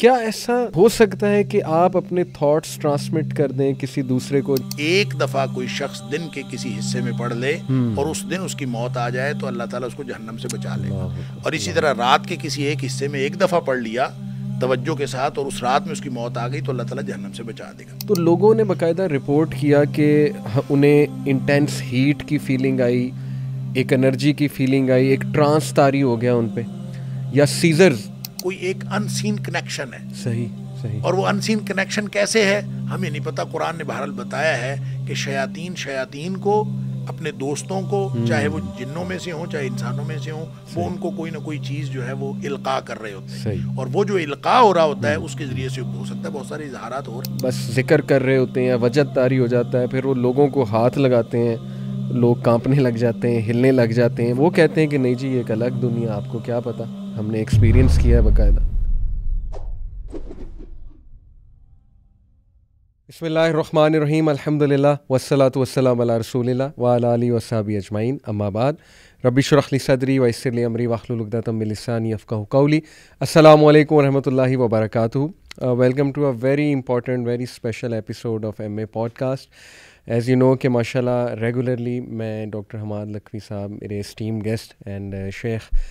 क्या ऐसा हो सकता है कि आप अपने थॉट्स ट्रांसमिट कर दें किसी दूसरे को एक दफा कोई शख्स दिन के किसी हिस्से में पढ़ ले हम्म। और उस दिन उसकी मौत आ जाए तो अल्लाह ताला उसको जहन्नम से बचा ले और इसी तरह रात के किसी एक हिस्से में एक दफा पढ़ लिया तवज्जो के साथ और उस रात में उसकी मौत आ गई तो अल्लाह ताला जहन्नम से बचा देगा तो लोगों ने बाकायदा रिपोर्ट किया कि उन्हें इंटेंस हीट की फीलिंग आई एक एनर्जी की फीलिंग आई एक ट्रांस तारी हो गया उन पर या सीजर्स कोई एक अनसीन कनेक्शन है सही सही और वो अनसीन कनेक्शन कैसे है हमें नहीं पता कुरान ने भारत बताया है कि शयातीन शयातीन को अपने दोस्तों को हम्म। चाहे वो जिन्नों में से हों चाहे इंसानों में से हों वो उनको कोई ना कोई चीज़ जो है वो इल्का कर रहे होते हैं और वो जो इल्का हो रहा होता है हम्म। उसके ज़रिए से हो सकता है बहुत सारे इजहार हो रहे बस जिक्र कर रहे होते हैं वजह तारी हो जाता है फिर वो लोगों को हाथ लगाते हैं लोग कांपने लग जाते हैं हिलने लग जाते हैं वो कहते हैं कि नहीं जी एक अलग दुनिया आपको क्या पता हमने एक्सपीरियंस किया है बकायदा बसमीम अल्हम्दुलिल्लाह वसलात वसलाम अला रसूलिल्ला वाला अली वसाबी अजमाइन अम्माबाद रबी शरखली सदरी वसली अमरी वाखलुलदातमिलसानी अफ़ाकौली अल्लाम वरहमल वबरक welcome to a very important very special episode of M A podcast as you know कि माशाल्लाह रेगुलरली मैं डॉक्टर हमाद लखवी साहब मेरे स्टीम गेस्ट एंड शेख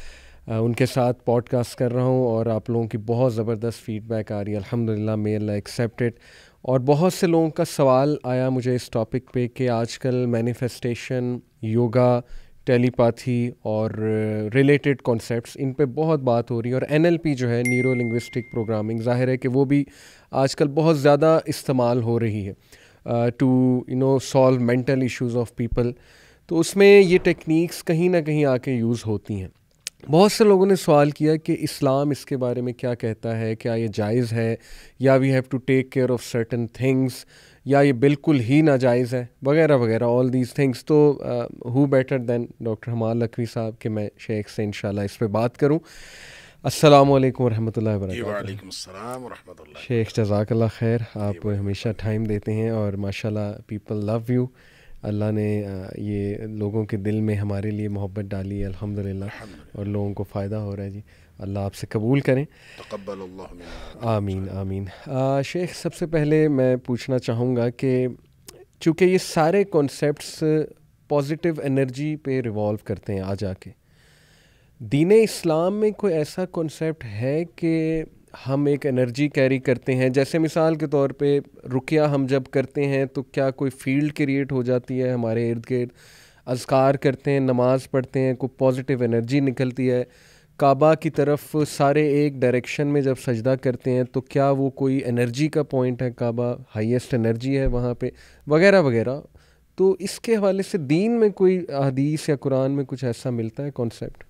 उनके साथ पॉडकास्ट कर रहा हूँ और आप लोगों की बहुत ज़बरदस्त फीडबैक आ रही है अल्हम्दुलिल्लाह अल्लाह एक्सेप्टेड और बहुत से लोगों का सवाल आया मुझे इस टॉपिक पे कि आजकल मैनिफेस्टेशन योगा टेलीपैथी और रिलेटेड कॉन्सेप्ट्स इन पे बहुत बात हो रही है और एनएलपी जो है न्यूरो लिंग्विस्टिक प्रोग्रामिंग ज़ाहिर है कि वो भी आजकल बहुत ज़्यादा इस्तेमाल हो रही है to you know solve mental issues of people तो उसमें ये टेक्निक्स कहीं ना कहीं आके यूज़ होती हैं बहुत से लोगों ने सवाल किया कि इस्लाम इसके बारे में क्या कहता है क्या ये जायज़ है या we have to take care of certain things या ये बिल्कुल ही नाजायज़ है वगैरह वगैरह ऑल दीज थिंग्स तो हु बेटर दैन डॉक्टर हमाल लखवी साहब के मैं शेख से इन इस पर बात करूँ असलम वरम शेख जजाकल्ला खैर आप हमेशा टाइम देते हैं और माशाल्लाह पीपल लव यू अल्लाह ने ये लोगों के दिल में हमारे लिए मोहब्बत डाली अल्हम्दुलिल्लाह और लोगों को फ़ायदा हो रहा है जी अल्लाह आपसे कबूल करें आमीन आमीन शेख सबसे पहले मैं पूछना चाहूँगा कि चूँकि ये सारे कॉन्सेप्ट्स पॉजिटिव एनर्जी पे रिवॉल्व करते हैं आ जाके दीन इस्लाम में कोई ऐसा कॉन्सेप्ट है कि हम एक एनर्जी कैरी करते हैं जैसे मिसाल के तौर पे रुकिया हम जब करते हैं तो क्या कोई फील्ड क्रिएट हो जाती है हमारे इर्द गिर्द अजकार करते हैं नमाज़ पढ़ते हैं कोई पॉजिटिव एनर्जी निकलती है काबा की तरफ सारे एक डायरेक्शन में जब सजदा करते हैं तो क्या वो कोई एनर्जी का पॉइंट है काबा हाईएस्ट एनर्जी है वहाँ पे वगैरह वगैरह तो इसके हवाले से दीन में कोई हदीस या कुरान में कुछ ऐसा मिलता है कॉन्सेप्ट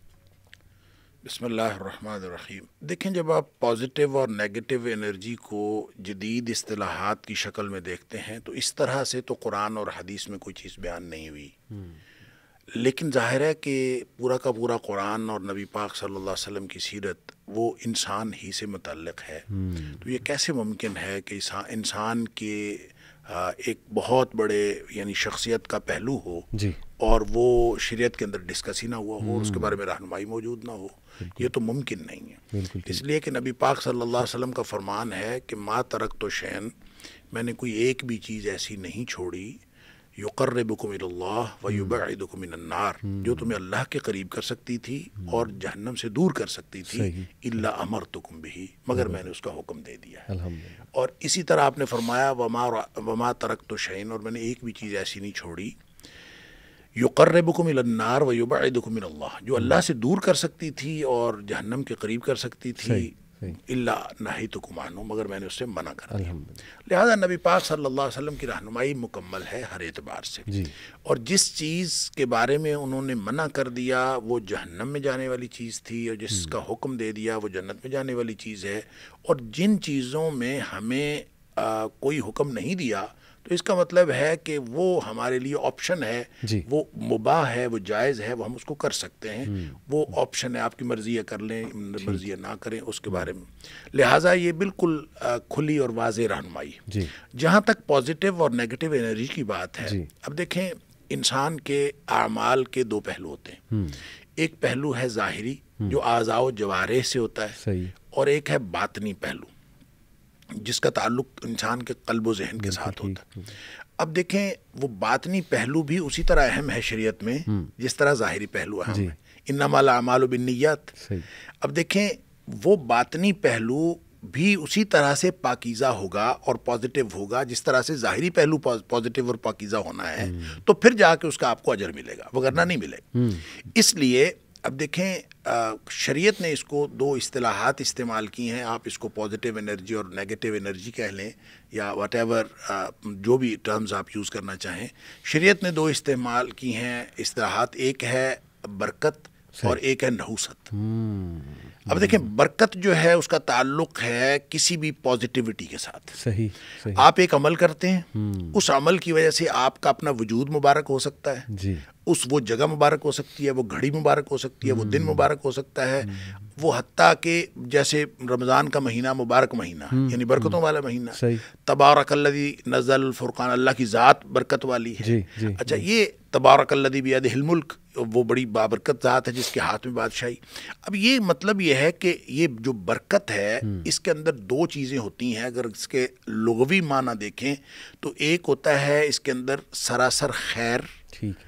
बसमीम देखें जब आप पॉजिटिव और नेगेटिव एनर्जी को जदीद असलाहत की शक्ल में देखते हैं तो इस तरह से तो कुरान और हदीस में कोई चीज़ बयान नहीं हुई हम्म। लेकिन जाहिर है कि पूरा का पूरा कुरान और नबी पाक सल्लल्लाहु अलैहि वसल्लम की सीरत वो इंसान ही से मतलब है हम्म। तो ये कैसे मुमकिन है कि इंसान के एक बहुत बड़े यानी शख्सियत का पहलू हो और वो शरीयत के अंदर डिस्कस ही ना हुआ हो उसके हम्म। बारे में रहनमाई मौजूद ना हो ये तो मुमकिन नहीं है इसलिए कि नबी पाक सल्लल्लाहु अलैहि वसल्लम का फरमान है कि माँ तरक तो शैन मैंने कोई एक भी चीज़ ऐसी नहीं छोड़ी युकर्रबुकुमिल्ला व हम्म। युबादुकुमिनन्नार हम्म। जो तुम्हें अल्लाह के करीब कर सकती थी हम्म। और जहन्नम से दूर कर सकती थी इल्ला अमर तुकुम भी मगर मैंने उसका हुक्म दे दिया है और इसी तरह आपने फरमाया वमा वमा तरक तो शहीन और मैंने एक भी चीज़ ऐसी नहीं छोड़ी युकर्रबुकुम इलन्नार व जो अल्लाह से दूर कर सकती थी और जहन्नम के करीब कर सकती थी इल्ला नहीं तो कुमानू मगर मैंने उससे मना कर दिया लिहाजा नबी पाक सल्लल्लाहु अलैहि वसल्लम की रहनुमाई मुकम्मल है हर एतबार से और जिस चीज़ के बारे में उन्होंने मना कर दिया वो जहन्नम में जाने वाली चीज़ थी और जिसका हुक्म दे दिया वो जन्नत में जाने वाली चीज़ है और जिन चीज़ों में हमें आ, कोई हुक्म नहीं दिया तो इसका मतलब है कि वो हमारे लिए ऑप्शन है वो मुबा है वो जायज़ है वो हम उसको कर सकते हैं हम्म। वो ऑप्शन है आपकी मर्ज़ी कर लें मर्ज़ी ना करें उसके बारे में लिहाजा ये बिल्कुल खुली और वाज रहनमाई जहाँ तक पॉजिटिव और नेगेटिव एनर्जी की बात है अब देखें इंसान के अमाल के दो पहलू होते हैं हम्म। एक पहलू है ज़ाहरी हम्म। जो आज़ाओ जवारे से होता है और एक है बातनी पहलू जिसका ताल्लुक इंसान के कल्ब जहन के साथ होता है अब देखें वो बातनी पहलू भी उसी तरह अहम है शरीयत में हम्म। जिस तरह ज़ाहरी पहलू अहम है इन्नामाल अमाल बिन्नीत अब देखें वो बातनी पहलू भी उसी तरह से पाकिज़ा होगा और पॉजिटिव होगा जिस तरह से ज़ाहरी पहलू पॉजिटिव और पाकिज़ा होना है हम्म। तो फिर जाके उसका आपको अजर मिलेगा वगरना नहीं मिलेगा हम्म। इसलिए अब देखें शरीयत ने इसको दो असलाहत इस्तेमाल की हैं आप इसको पॉजिटिव एनर्जी और नेगेटिव एनर्जी कह लें या वट जो भी टर्म्स आप यूज़ करना चाहें शरीयत ने दो इस्तेमाल की हैं असलाहत एक है बरकत और एक है नहूसत हम्म। अब देखें बरकत जो है उसका ताल्लुक है किसी भी पॉजिटिविटी के साथ सही, सही आप एक अमल करते हैं हम्म। उस अमल की वजह से आपका अपना वजूद मुबारक हो सकता है जी उस वो जगह मुबारक हो सकती है वो घड़ी मुबारक हो सकती है वो दिन हम्म। मुबारक हो सकता है हम्म। वो हती के जैसे रमज़ान का महीना मुबारक महीना हम्म। यानी बरकतों वाला महीना तबारकल्लदी नज़ल फ़ुरक़ान अल्लाह की ज़ात बरकत वाली है जी, जी, अच्छा जी। ये तबारकल्लदी बियाद हिलमुल्क वो बड़ी बाबरकत ज़ात है जिसके हाथ में बादशाही अब ये मतलब ये है कि ये जो बरकत है इसके अंदर दो चीज़ें होती हैं अगर इसके लगवी माना देखें तो एक होता है इसके अंदर सरासर खैर ठीक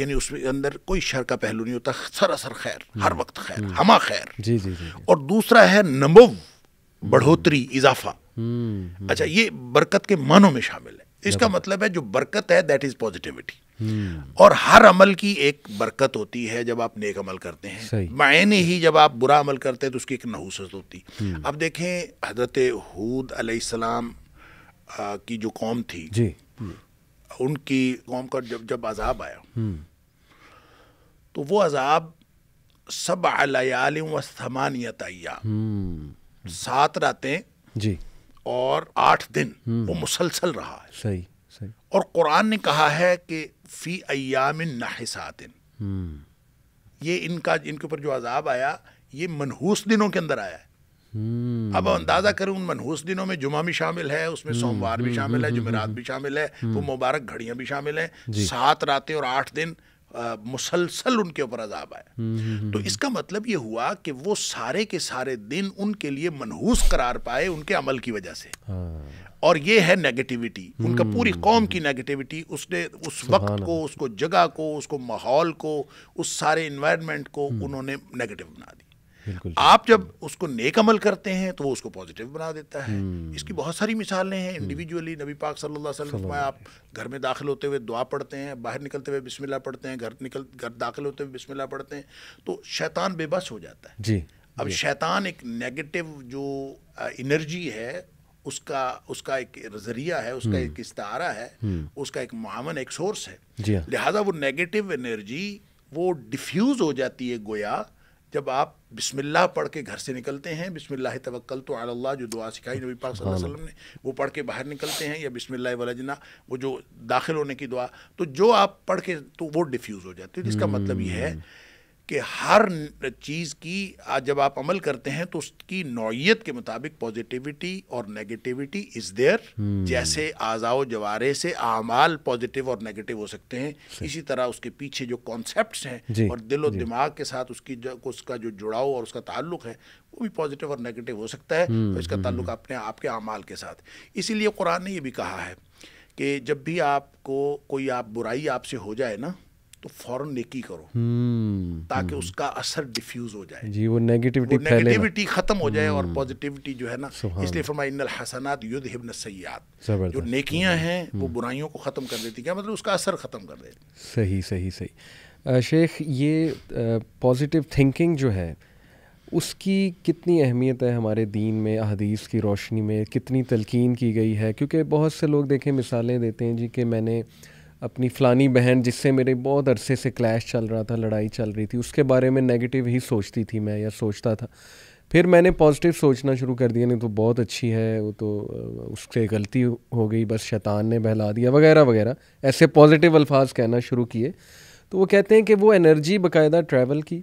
यानी उसमें अंदर कोई शर का पहलू नहीं होता सरासर खैर हम्म। हर वक्त खैर हम्म। हमा खैर जी जी जी और दूसरा है नमव हम्म। बढ़ोतरी इजाफा अच्छा ये बरकत के मानों में शामिल है इसका मतलब है जो बरकत है दैट इज पॉजिटिविटी और हर अमल की एक बरकत होती है जब आप नेक अमल करते हैं मायने ही जब आप बुरा अमल करते हैं तो उसकी एक नहूसत होती अब देखें हजरत हूद अलैहिस्सलाम की जो कौम थी जी उनकी कौम का जब जब अजाब आया हम्म। तो वो अजाब सब अलयालिम व समानियत हम्म। सात रातें जी और आठ दिन वो हम्म। मुसलसल रहा है सही सही और कुरान ने कहा है कि फ़ी अयाम नाहिसात ये इनका इनके ऊपर जो अजाब आया ये मनहूस दिनों के अंदर आया है अब हम्म। अंदाजा करूं उन मनहूस दिनों में जुमा भी शामिल है उसमें हम्म, सोमवार हम्म, भी शामिल है जुमेरात भी शामिल है वो मुबारक घड़ियां भी शामिल हैं सात रातें और आठ दिन मुसलसल उनके ऊपर अजाब आया तो इसका मतलब ये हुआ कि वो सारे के सारे दिन उनके लिए मनहूस करार पाए उनके अमल की वजह से हाँ। और ये है नेगेटिविटी उनका पूरी कौम की नेगेटिविटी उसने उस वक्त को उसको जगह को उसको माहौल को उस सारे इन्वायरमेंट को उन्होंने नेगेटिव बना दिया आप जब उसको नेक अमल करते हैं तो वो उसको पॉजिटिव बना देता है हम्म। इसकी बहुत सारी मिसालें हैं इंडिविजुअली हम्म। नबी पाक सल्लल्लाहु अलैहि वसल्लम आप घर में दाखिल होते हुए दुआ पढ़ते हैं बाहर निकलते हुए बिस्मिल्लाह पढ़ते हैं घर निकल घर दाखिल होते हुए बिस्मिल्लाह पढ़ते हैं तो शैतान बेबस हो जाता है जी अब शैतान एक नेगेटिव जो एनर्जी है उसका उसका एक जरिया है उसका हम्म। एक इस्तारा है उसका एक मामन एक सोर्स है हाँ। लिहाजा वो नेगेटिव एनर्जी वो डिफ्यूज़ हो जाती है गोया जब आप बिस्मिल्लाह पढ़ के घर से निकलते हैं बिस्मिल्लाह तवक्ल तो अल्लाह जो दुआ सिखाई नबी पाक सल्लल्लाहु अलैहि वसल्लम ने हाँ। वो पढ़ के बाहर निकलते हैं या बिस्मिल्लाह वलजना वो जो दाखिल होने की दुआ तो जो आप पढ़ के तो वो डिफ्यूज़ हो जाती है जिसका मतलब ये है हम्म। कि हर चीज़ की जब आप अमल करते हैं तो उसकी नौीयत के मुताबिक पॉजिटिविटी और नेगेटिविटी इज़ देयर हम्म। जैसे आज़ाओ जवारे से आमाल पॉजिटिव और नेगेटिव हो सकते हैं इसी तरह उसके पीछे जो कॉन्सेप्ट हैं और दिल और दिमाग के साथ उसकी जो उसका जो जुड़ाव और उसका ताल्लुक है वो भी पॉजिटिव और नेगेटिव हो सकता है हम्म, और इसका हम्म, ताल्लुक अपने आपके अमाल के साथ इसीलिए कुरान ने ये भी कहा है कि जब भी आपको कोई आप बुराई आपसे हो जाए ना तो फौरन नेकी करो हम्म, ताकि हम्म। उसका असर डिफ्यूज हो जाए जी वो नेगेटिविटी नेगेटिविटी खत्म हो जाए और पॉजिटिविटी हम्म। जो है ना इसलिए फरमाया युद्ध हिबन सयाद जो नेकियां हैं वो बुराइयों को ख़त्म कर देती क्या मतलब उसका असर ख़त्म कर देती सही सही सही शेख ये पॉजिटिव थिंकिंग जो है उसकी कितनी अहमियत है हमारे दीन में अदीस की रोशनी में कितनी तलकिन की गई है क्योंकि बहुत से लोग देखें मिसालें देते हैं जी कि मैंने अपनी फ़लानी बहन जिससे मेरे बहुत अरसे से क्लैश चल रहा था लड़ाई चल रही थी उसके बारे में नेगेटिव ही सोचती थी मैं या सोचता था फिर मैंने पॉजिटिव सोचना शुरू कर दिया नहीं तो बहुत अच्छी है वो तो उससे गलती हो गई बस शैतान ने बहला दिया वगैरह वगैरह ऐसे पॉजिटिव अल्फाज कहना शुरू किए तो वो कहते हैं कि वो एनर्जी बाकायदा ट्रैवल की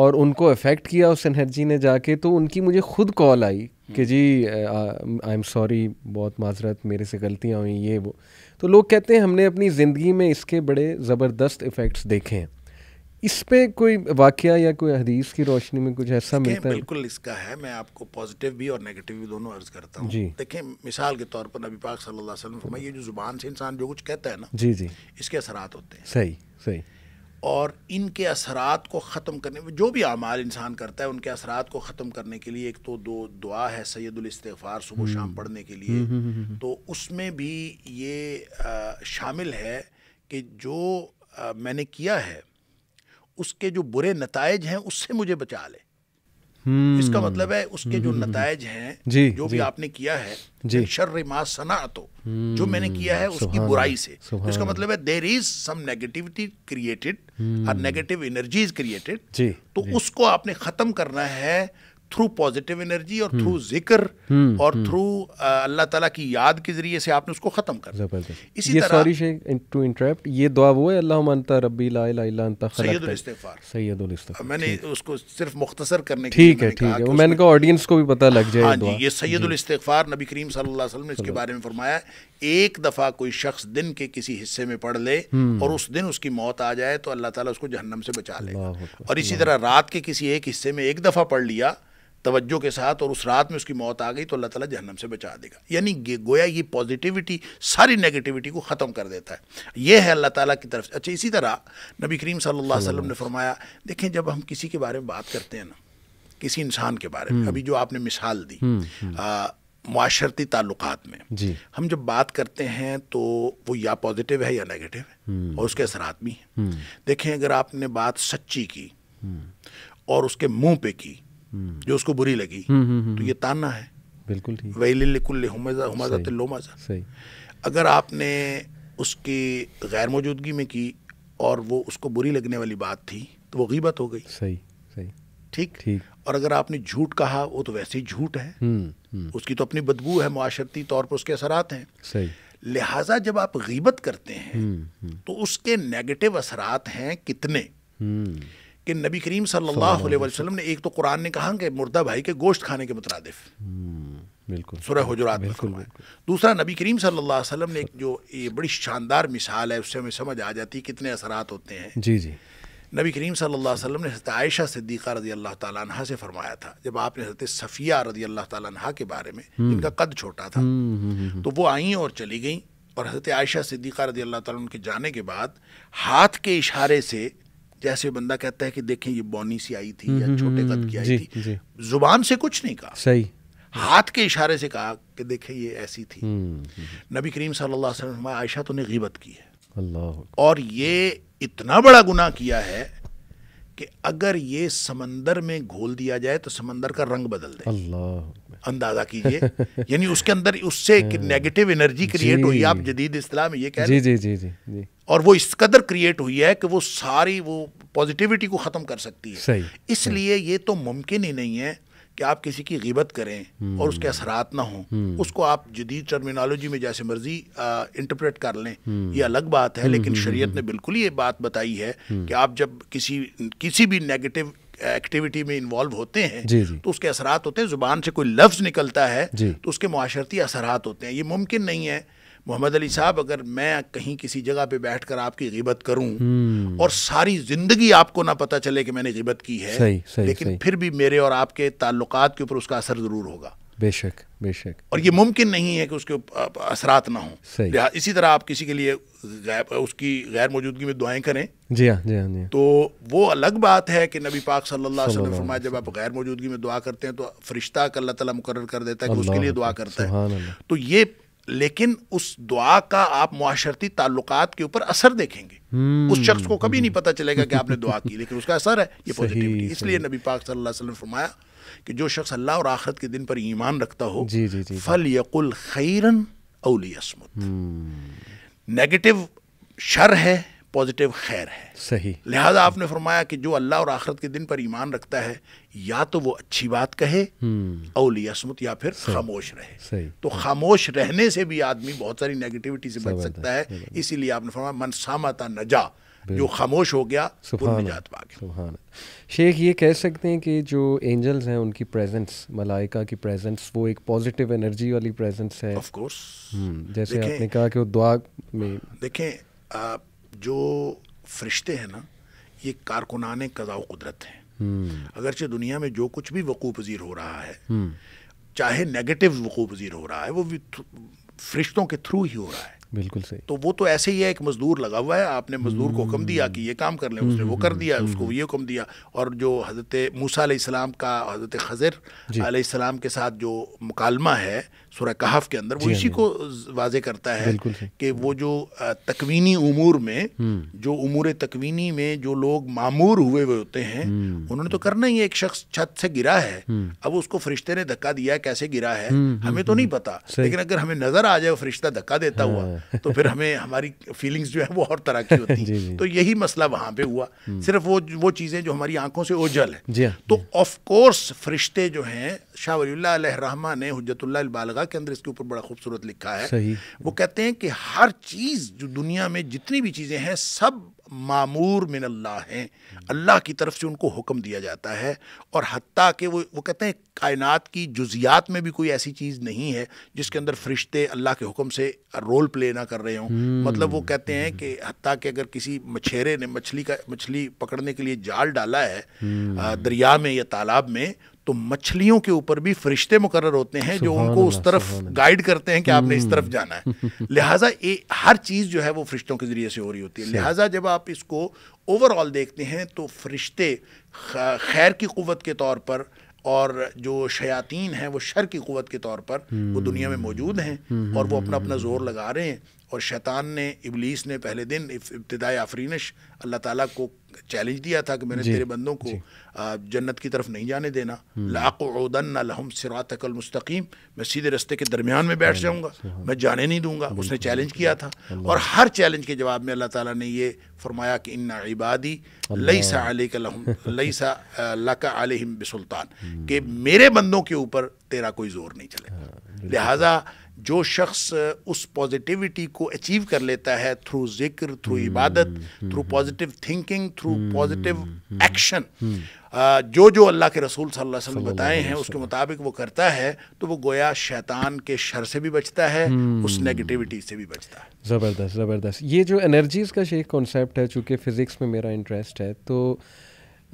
और उनको अफेक्ट किया उस एनर्जी ने जाके तो उनकी मुझे खुद कॉल आई कि जी आई एम सॉरी बहुत माजरत मेरे से गलतियाँ हुई ये वो तो लोग कहते हैं हमने अपनी ज़िंदगी में इसके बड़े ज़बरदस्त इफ़ेक्ट्स देखे हैं इस पे कोई वाक़ या कोई हदीस की रोशनी में कुछ ऐसा मिलता है बिल्कुल इसका है मैं आपको पॉजिटिव भी और नेगेटिव भी दोनों अर्ज़ करता हूँ जी देखिए मिसाल के तौर पर नबी पाक सल्लल्लाहु अलैहि वसल्लम ये जो ज़ुबान से इंसान जो कुछ कहता है ना जी जी इसके असरात होते हैं सही सही और इनके असरात को ख़त्म करने में जो भी अमाल इंसान करता है उनके असरात को ख़त्म करने के लिए एक तो दो दुआ है सैदुलस्तफ़ार सुबह शाम हम्म। पढ़ने के लिए हम्म, हम्म, तो उसमें भी ये आ, शामिल है कि जो आ, मैंने किया है उसके जो बुरे नतज हैं उससे मुझे बचा ले हम्म। इसका मतलब है उसके जो हम्म, हम्म, नतज हैं जी, जो भी आपने किया है जी मा सना तो जो मैंने किया है उसकी बुराई से तो इसका मतलब है there is some negativity created और नेगेटिव एनर्जी इज क्रिएटेड तो उसको आपने खत्म करना है थ्रू पॉजिटिव एनर्जी और थ्रू जिक्र और थ्रू अल्लाह ताला की याद के जरिए से आपने उसको खत्म कर इसी ये सॉरी टू इंटरप्ट ये दुआ वो है अल्लाह मानता रबी ला इला इल्ला अंता खलक सैयदुल इस्तिगफार सैयदुल इस्तिगफार मैंने उसको सिर्फ मुख्तसर करने के ठीक है ठीक है मैंने कहा ऑडियंस को भी पता लग जाए दुआ ये सैयदुल इस्तिगफार नबी करीम सल्लल्लाहु अलैहि वसल्लम ने इसके बारे में फरमाया एक दफ़ा कोई शख्स दिन के किसी हिस्से में पढ़ ले और उस दिन उसकी मौत आ जाए तो अल्लाह ताला उसको जहन्नम से बचा लेगा और इसी तरह रात के किसी एक हिस्से में एक दफ़ा पढ़ लिया तवज्जो के साथ और उस रात में उसकी मौत आ गई तो अल्लाह ताला जहन्नम से बचा देगा यानी गोया ये पॉजिटिविटी सारी नेगेटिविटी को ख़त्म कर देता है ये है अल्लाह ताला की तरफ से अच्छा इसी तरह नबी करीम सल्लल्लाहु अलैहि वसल्लम ने फरमाया देखें जब हम किसी के बारे में बात करते हैं ना किसी इंसान के बारे में हम्म। अभी जो आपने मिसाल दी माशरती हम्म, हम्म। ताल्लुकात में जी। हम जब बात करते हैं तो वो या पॉजिटिव है या नेगेटिव है और उसके असरात भी हैं देखें अगर आपने बात सच्ची की और उसके मुंह पे की जो उसको बुरी लगी हम्म, हम्म, हम्म, तो ये ताना है बिल्कुल ठीक अगर आपने उसकी गैर मौजूदगी में की और वो उसको बुरी लगने वाली बात थी तो वो गीबत हो गई सही सही ठीक ठीक और अगर आपने झूठ कहा वो तो वैसे ही झूठ है उसकी तो अपनी बदबू है माशरती तौर पर उसके असरात हैं सही लिहाजा जब आप गीबत करते हैं तो उसके नेगेटिव असरात हैं कितने कि नबी करीम सल्लल्लाहु अलैहि वसल्लम ने एक तो कुरान ने कहा कि मुर्दा भाई के गोश्त खाने के मुतरदफ हम्म, बिल्कुल सुरह हजरात बिल्कुल, दूसरा नबी करीम सल्लल्लाहु अलैहि वसल्लम ने एक जो ये बड़ी शानदार मिसाल है उससे हमें समझ आ जाती है कितने असरात होते हैं जी जी नबी करीम सल्लल्लाहु अलैहि वसल्लम ने हजरत आयशा सिद्दीक़ा रजी अल्लाह तह से फरमाया था जब आपने हजरत सफ़िया रजी अल्लाह तह के बारे में इनका हम्म। कद छोटा था हम्म, तो वो आई और चली गई और हजरत आयशा सिद्दीक़ा रजी अल्लाह तह के जाने के बाद हाथ के इशारे से जैसे बंदा कहता है कि देखें ये बौनी सी आई थी हम्म, या हम्म, छोटे हम्म, कद की आई थी जुबान से कुछ नहीं कहा सही हाथ के इशारे से कहा कि देखें ये ऐसी थी नबी करीम सल्लल्लाहु अलैहि वसल्लम आयशा तो ने गिबत की है अल्लाह और ये इतना बड़ा गुनाह किया है कि अगर ये समंदर में घोल दिया जाए तो समंदर का रंग बदल दे अंदाजा कीजिए यानी उसके अंदर उससे एक नेगेटिव एनर्जी क्रिएट हुई आप जदीद इस्लाम ये कह जी, जी जी जी जी और वो इस कदर क्रिएट हुई है कि वो सारी वो पॉजिटिविटी को ख़त्म कर सकती है इसलिए ये तो मुमकिन ही नहीं है कि आप किसी की गिबत करें और उसके असरात ना हों हम्म। उसको आप जदीद टर्मिनोलॉजी में जैसे मर्जी इंटरप्रेट कर लें हम्म। ये अलग बात है हम्म, लेकिन शरीयत ने बिल्कुल ये बात बताई है कि आप जब किसी किसी भी नेगेटिव एक्टिविटी में इन्वॉल्व होते हैं जी जी। तो उसके असरात होते हैं ज़ुबान से कोई लफ्ज़ निकलता है तो उसके माशरती असरात होते हैं ये मुमकिन नहीं है मोहम्मद अली साहब अगर मैं कहीं किसी जगह पे बैठकर आपकी गिबत करूं हम्म। और सारी जिंदगी आपको ना पता चले कि मैंने गिबत की है सही, सही, लेकिन सही। फिर भी मेरे और आपके ताल्लुक के ऊपर उसका असर ज़रूर होगा बेशक बेशक और ये मुमकिन नहीं है कि उसके असरात ना हो इसी तरह आप किसी के लिए उसकी गैर मौजूदगी में दुआएं करें जी हाँ जी हाँ जी हाँ। तो वो अलग बात है कि नबी पाक सल्लल्लाहु अलैहि वसल्लम फरमाया जब आप गैर मौजूदगी में दुआ करते हैं तो फरिश्ता का अल्लाह ताला मुकर कर देता है कि उसके लिए दुआ करता है तो ये लेकिन उस दुआ का आप मुआशरती ताल्लुक के ऊपर असर देखेंगे हम्म। उस शख्स को कभी नहीं पता चलेगा कि आपने दुआ की लेकिन उसका असर है ये पॉजिटिविटी इसलिए नबी पाक सल्लल्लाहु अलैहि वसल्लम फरमाया कि जो शख्स अल्लाह और आखिरत के दिन पर ईमान रखता हो फल यकुल खैरन अली हम्म। नेगेटिव शर है पॉजिटिव खैर है सही लिहाजा आपने फरमाया कि जो अल्लाह और आखरत के दिन पर ईमान रखता है या तो वो अच्छी बात कहे हम्म। अवल या फिर खामोश रहे सही। तो खामोश रहने से भी आदमी बहुत सारी नेगेटिविटी से बच सकता है इसीलिए आपने फरमाया मन मनसामता नजा जो खामोश हो गया निजात पा गया शेख ये कह सकते हैं कि जो एंजल्स हैं उनकी प्रेजेंस मलाइका की प्रेजेंस वो एक पॉजिटिव एनर्जी वाली प्रेजेंस है ऑफ कोर्स हम्म, जैसे आपने कहा कि वो दुआ में देखें आ, जो फरिश्ते हैं ना ये कारकुनान कज़ा कुदरत हैं हम्म। अगरचे दुनिया में जो कुछ भी वक़ू पज़ीर हो रहा है हम्म। चाहे नेगेटिव वक़ू पज़ीर हो रहा है वो भी फरिश्तों के थ्रू ही हो रहा है बिल्कुल सही तो वो तो ऐसे ही है एक मजदूर लगा हुआ है आपने मजदूर को हुक्म दिया कि ये काम कर लें उसने वो कर हम्म, दिया उसको ये हुक्म दिया और जो हज़रत मूसा का हज़रत खजर सलाम के साथ जो मुकालमा है सुरह कहफ के अंदर वो इसी हाँ, को वाजे करता है कि वो जो तकवीनी उमूर में हम्म। जो उमूर तकवीनी में जो लोग मामूर हुए हुए होते हैं हम्म। उन्होंने तो करना ही एक शख्स छत से गिरा है हम्म। अब उसको फरिश्ते ने धक्का दिया कैसे गिरा है हमें तो नहीं पता लेकिन अगर हमें नजर आ जाए फरिश्ता धक्का देता हुआ हाँ। तो फिर हमें हमारी फीलिंग्स जो है वो और तरह की होती है तो यही मसला वहां पे हुआ सिर्फ वो वो चीज़ें जो हमारी आंखों से ओझल है हाँ। तो ऑफकोर्स फरिश्ते जो हैं शाह वली रहा ने हजतुल्लाबालगा के अंदर इसके ऊपर बड़ा खूबसूरत लिखा है वो कहते हैं कि हर चीज़ जो दुनिया में जितनी भी चीज़ें हैं सब मामूर मिन अल्लाह हैं अल्लाह की तरफ से उनको हुक्म दिया जाता है और हती कि वो वो कहते हैं कायनात की जुजियात में भी कोई ऐसी चीज़ नहीं है जिसके अंदर फरिश्ते अल्लाह के हुक्म से रोल प्ले ना कर रहे हों हम्म। मतलब वो कहते हैं कि हती कि अगर किसी मछेरे ने मछली का मछली पकड़ने के लिए जाल डाला है हम्म। दरिया में या तालाब में तो मछलियों के ऊपर भी फरिश्ते मुकर होते हैं जो उनको उस तरफ गाइड करते हैं कि आपने इस तरफ हम्म। जाना है लिहाजा ए, हर चीज़ जो है वो फरिश्तों के ज़रिए से हो रही होती है लिहाजा जब आप इसको ओवरऑल देखते हैं तो फरिश्ते खैर की कुत के तौर पर और जो शयातीन हैं वो शर की कुत के तौर पर वो दुनिया में हम्म। मौजूद हैं हम्म, और वो अपना अपना जोर लगा रहे हैं और शैतान ने इबलीस ने पहले दिन इब्तदाई आफरीनश अल्लाह ताला को चैलेंज दिया था कि मैंने तेरे बंदों को जन्नत की तरफ नहीं जाने देना हम्म। लाक़न लहम सिरातकल मुस्तकीम मैं सीधे रस्ते के दरमियान में बैठ जाऊँगा हाँ। मैं जाने नहीं दूंगा उसने चैलेंज किया था और हर चैलेंज के जवाब में अल्लाह ताला ने ये फरमाया कि इन्ना इबादी लई सा लई सा बसुल्तान के मेरे बंदों के ऊपर तेरा कोई जोर नहीं चलेगा हाँ, लिहाजा जो शख्स उस पॉजिटिविटी को अचीव कर लेता है थ्रू जिक्र थ्रू इबादत through positive thinking through positive action जो जो अल्लाह के रसूल सल्लल्लाहु अलैहि वसल्लम बताए हैं उसके मुताबिक वो करता है तो वो गोया शैतान के शर से भी बचता है उस नेगेटिविटी हम्म। से भी बचता है ज़बरदस्त ज़बरदस्त ये जो एनर्जीज़ का शेख कॉन्सेप्ट है चूँकि फ़िज़िक्स में मेरा इंटरेस्ट है तो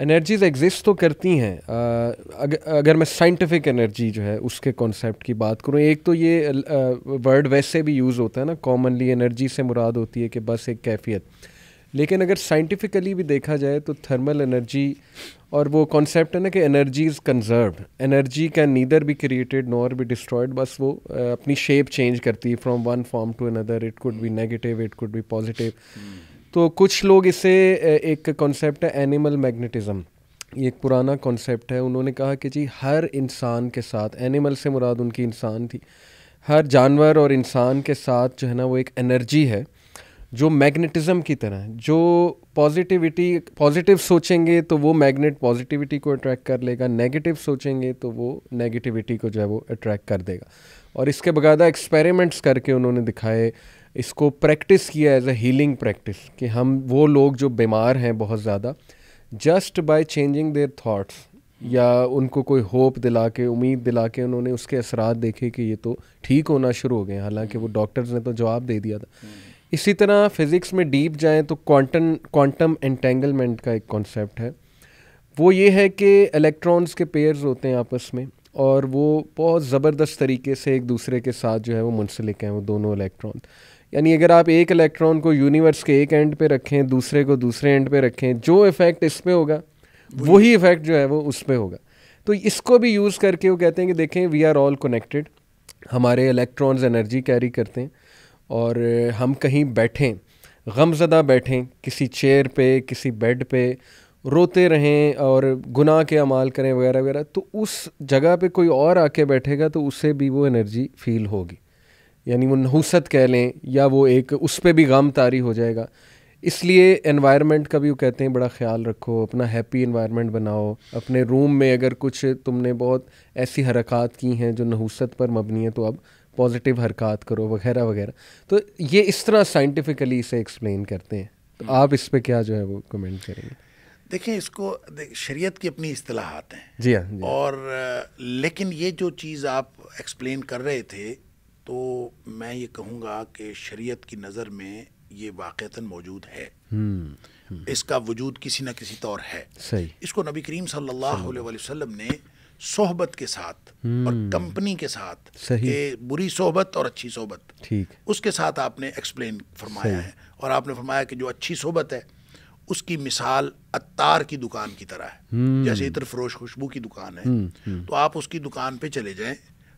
एनर्जीज एग्जिस्ट तो करती हैं अग, अगर मैं साइंटिफिक एनर्जी जो है उसके कॉन्सेप्ट की बात करूँ एक तो ये वर्ड वैसे भी यूज़ होता है ना कॉमनली एनर्जी से मुराद होती है कि बस एक कैफियत लेकिन अगर साइंटिफिकली भी देखा जाए तो थर्मल एनर्जी और वो कॉन्सेप्ट है ना कि energy is conserve energy can neither भी क्रिएटेड नॉर भी डिस्ट्रॉयड बस वो अपनी शेप चेंज करती है from one form to another it could be negative it could be positive तो कुछ लोग इसे एक कॉन्सेप्ट है एनिमल मैग्नेटिज़्म ये एक पुराना कॉन्सेप्ट है उन्होंने कहा कि जी हर इंसान के साथ एनिमल से मुराद उनकी इंसान थी हर जानवर और इंसान के साथ जो है ना वो एक एनर्जी है जो मैग्नेटिज़्म की तरह है जो पॉजिटिविटी पॉजिटिव सोचेंगे तो वो मैग्नेट पॉजिटिविटी को अट्रैक्ट कर लेगा नेगेटिव सोचेंगे तो वो नेगेटिविटी को जो है वो अट्रैक्ट कर देगा और इसके बगैर एक्सपेरिमेंट्स करके उन्होंने दिखाए इसको प्रैक्टिस किया एज अ हीलिंग प्रैक्टिस कि हम वो लोग जो बीमार हैं बहुत ज़्यादा just by changing their thoughts या उनको कोई होप दिला के उम्मीद दिला के उन्होंने उसके असरा देखे कि ये तो ठीक होना शुरू हो गए हालांकि वो डॉक्टर्स ने तो जवाब दे दिया था हम्म। इसी तरह फिज़िक्स में डीप जाएँ तो क्वांटम क्वांटम एंटेंगलमेंट का एक कॉन्सेप्ट है वो ये है कि इलेक्ट्रॉन्स के पेयर्स होते हैं आपस में और वो बहुत ज़बरदस्त तरीके से एक दूसरे के साथ जो है वो मुंसलिक हैं वो दोनों इलेक्ट्रॉन यानी अगर आप एक इलेक्ट्रॉन को यूनिवर्स के एक एंड पे रखें दूसरे को दूसरे एंड पे रखें जो इफ़ेक्ट इस पर होगा वही इफ़ेक्ट जो है वो उस पर होगा तो इसको भी यूज़ करके वो कहते हैं कि देखें वी आर ऑल कनेक्टेड हमारे इलेक्ट्रॉन्स एनर्जी कैरी करते हैं और हम कहीं बैठें गमजदा बैठें किसी चेयर पे किसी बेड पे रोते रहें और गुनाह के अमाल करें वगैरह वगैरह तो उस जगह पे कोई और आके बैठेगा तो उसे भी वो एनर्जी फील होगी यानी वो नहुसत कह लें या वो एक उस पर भी गम तारी हो जाएगा इसलिए एनवायरनमेंट का भी वो कहते हैं बड़ा ख्याल रखो अपना हैप्पी एनवायरनमेंट बनाओ अपने रूम में अगर कुछ तुमने बहुत ऐसी हरकत की हैं जो नहुसत पर मबनी है तो अब पॉजिटिव हरकत करो वगैरह वगैरह तो ये इस तरह साइंटिफिकली इसे एक्सप्लेन करते हैं तो हम्म। आप इस पर क्या जो है वो कमेंट करेंगे देखें इसको देख, शरीयत की अपनी असलाहत हैं हाँ, जी हाँ और लेकिन ये जो चीज़ आप एक्सप्लेन कर रहे थे तो मैं ये कहूँगा कि शरीयत की नज़र में ये वाक़ता मौजूद है हम्म, हम्म। इसका वजूद किसी न किसी तौर है सही इसको नबी करीम सल्लल्लाहु अलैहि वसल्लम ने सोहबत के साथ और हम्म। कंपनी के साथ सही बुरी सोहबत और अच्छी सोहबत उसके साथ आपने एक्सप्लेन फरमाया है और आपने फरमाया कि जो अच्छी सोहबत है उसकी मिसाल अतार की दुकान की तरह है जैसे इतर फरोश खुशबू की दुकान है तो आप उसकी दुकान पे चले जाएं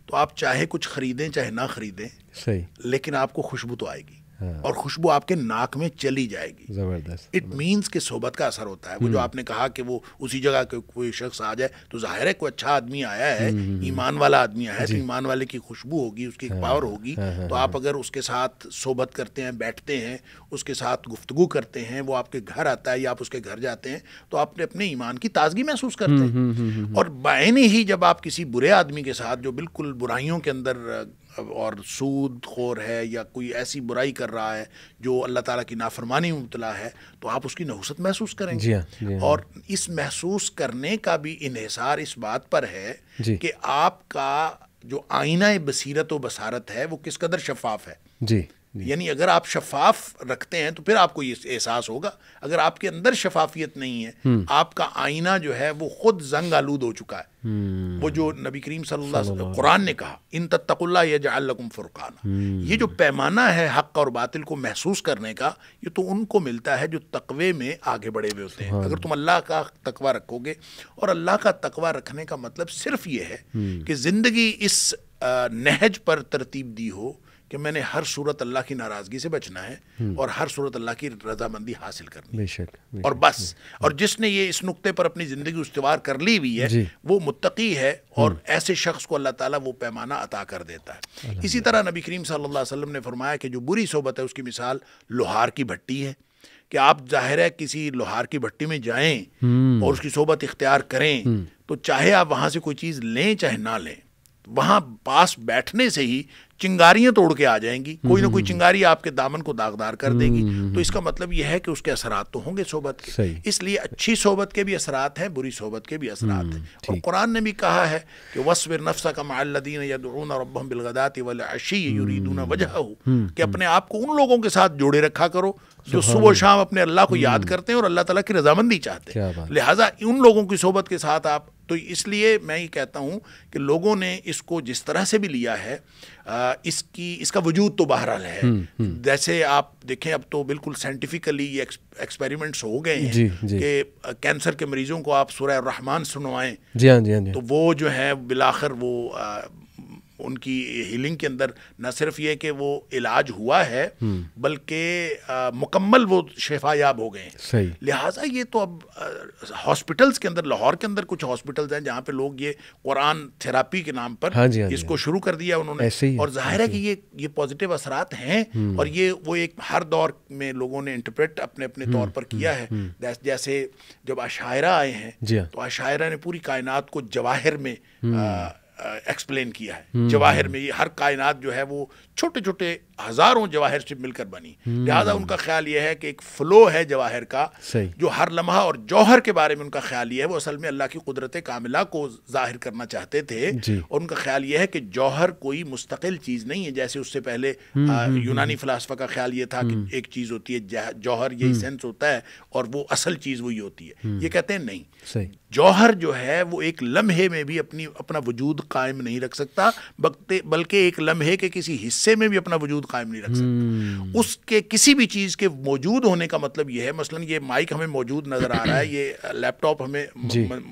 तो आप चाहे कुछ खरीदें चाहे ना खरीदें सही लेकिन आपको खुशबू तो आएगी हाँ। और खुशबू आपके नाक में चली जाएगी जबरदस्त इट मीन्स कि सोबत का असर होता है वो जो हम्म। आपने कहा कि वो उसी जगह के कोई शख्स आ जाए तो जाहिर है कोई अच्छा आदमी आया है हम्म, हम्म, ईमान वाला आदमी आया है तो ईमान वाले की खुशबू होगी उसकी हाँ, पावर होगी हाँ, हाँ तो हाँ। आप अगर उसके साथ सोहबत करते हैं बैठते हैं उसके साथ गुफ्तगु करते हैं वो आपके घर आता है या आप उसके घर जाते हैं तो आपने अपने ईमान की ताजगी महसूस करते हैं और बायने ही जब आप किसी बुरे आदमी के साथ जो बिल्कुल बुराइयों के अंदर और सूद खोर है या कोई ऐसी बुराई कर रहा है जो अल्लाह ताला की नाफरमानी मुबला है तो आप उसकी नहुसत महसूस करेंगे जी, हाँ, जी, हाँ। और इस महसूस करने का भी इहसार इस बात पर है कि आपका जो आईना बसीरत व बसारत है वो किस कदर शफाफ है जी यानी अगर आप शफाफ रखते हैं तो फिर आपको ये एहसास होगा अगर आपके अंदर शफाफियत नहीं है हम्म। आपका आईना जो है वो खुद जंग आलूद हो चुका है हम्म। वो जो नबी करीम सल्लल्लाहु कुरान ने कहा इन तत्तकुल्ला या जल्लकुम फुरकान हम्म। ये जो पैमाना है हक और बातिल को महसूस करने का ये तो उनको मिलता है जो तकवे में आगे बढ़े हुए होते हैं हाँ। अगर तुम अल्लाह का तकवा रखोगे और अल्लाह का तकवा रखने का मतलब सिर्फ ये है कि ज़िंदगी इस नहज पर तरतीब दी हो कि मैंने हर सूरत अल्लाह की नाराज़गी से बचना है हम्म। और हर सूरत अल्लाह की रजामंदी हासिल करनी बेशक, बेशक और बस हम्म। और जिसने ये इस नुक्ते पर अपनी ज़िंदगी उसवार कर ली हुई है वो मुत्तकी है और हम्म। ऐसे शख्स को अल्लाह ताला वो पैमाना अता कर देता है इसी तरह नबी करीम सल्लल्लाहु अलैहि वसल्लम ने फरमाया कि जो बुरी सोबत है उसकी मिसाल लोहार की भट्टी है कि आप जाहिर है किसी लोहार की भट्टी में जाएं और उसकी सोबत इख्तियार करें तो चाहे आप वहां से कोई चीज़ लें चाहे ना लें वहां पास बैठने से ही चिंगारियां तोड़ के आ जाएंगी कोई ना हम्म, कोई हम्म। चिंगारी आपके दामन को दागदार कर देगी हम्म, तो इसका मतलब यह है कि उसके असरात तो होंगे सोबत के इसलिए अच्छी सोबत के भी असरात हैं बुरी सोबत के भी असरात हैं और कुरान ने भी कहा है कि वसविर नफ्सा का मालदीन यदरून रबम बिलगदाती अशी वजह कि अपने आप को उन लोगों के साथ जोड़े रखा करो जो सुबह शाम अपने अल्लाह को याद हम्म। करते हैं और अल्लाह ताला की रजामंदी चाहते हैं लिहाजा उन लोगों की सोबत के साथ आप तो इसलिए मैं ये कहता हूँ कि लोगों ने इसको जिस तरह से भी लिया है आ, इसकी इसका वजूद तो बहरहाल है हम्म, हम्म। जैसे आप देखें अब तो बिल्कुल साइंटिफिकली ये एक्सपेरिमेंट्स हो गए हैं कि कैंसर के मरीजों को आप सुरह रहमान सुनवाएं जी हाँ हाँ जी तो वो जो है बिलाखर वो आ, उनकी हीलिंग के अंदर न सिर्फ ये कि वो इलाज हुआ है हम्म। बल्कि मुकम्मल वो याब हो गए हैं लिहाजा ये तो अब हॉस्पिटल्स के अंदर लाहौर के अंदर कुछ हॉस्पिटल्स हैं जहाँ पे लोग ये कुरान थेरापी के नाम पर हाँ जी, हाँ इसको हाँ शुरू कर दिया उन्होंने ऐसे और जाहिर हाँ है कि ये ये पॉजिटिव असरात हैं हम्म। और ये वो एक हर दौर में लोगों ने इंटरप्रेट अपने अपने तौर पर किया हम्म, है जैसे जब अशायरा आए हैं हाँ। तो अशायरा ने पूरी कायनात को जवाहिर में एक्सप्लेन किया है जवाहिर हम्म। में ये हर कायनात जो है वो छोटे छोटे हजारों जवाहर से मिलकर बनी लिहाजा हम्म। उनका ख्याल यह है कि एक फ्लो है जवाहर का जो हर लम्हा और जौहर के बारे में उनका ख्याल यह है वो असल में अल्लाह की कुदरत कामिला को जाहिर करना चाहते थे और उनका ख्याल यह है कि जौहर कोई मुस्तकिल चीज़ नहीं है जैसे उससे पहले हम्म, हम्म, आ, यूनानी फ़िलासफ़ा का ख्याल ये था कि एक चीज़ होती है जौहर यही सेंस होता है और वो असल चीज़ वही होती है ये कहते हैं नहीं जौहर जो है वो एक लम्हे में भी अपनी अपना वजूद कायम नहीं रख सकता बल्कि एक लम्हे के किसी हिस्से में भी अपना वजूद वजूद कायम नहीं रख सकते हम्म। उसके किसी भी चीज़ के मौजूद होने का मतलब यह है मसलन ये माइक हमें मौजूद नज़र आ रहा है ये लैपटॉप हमें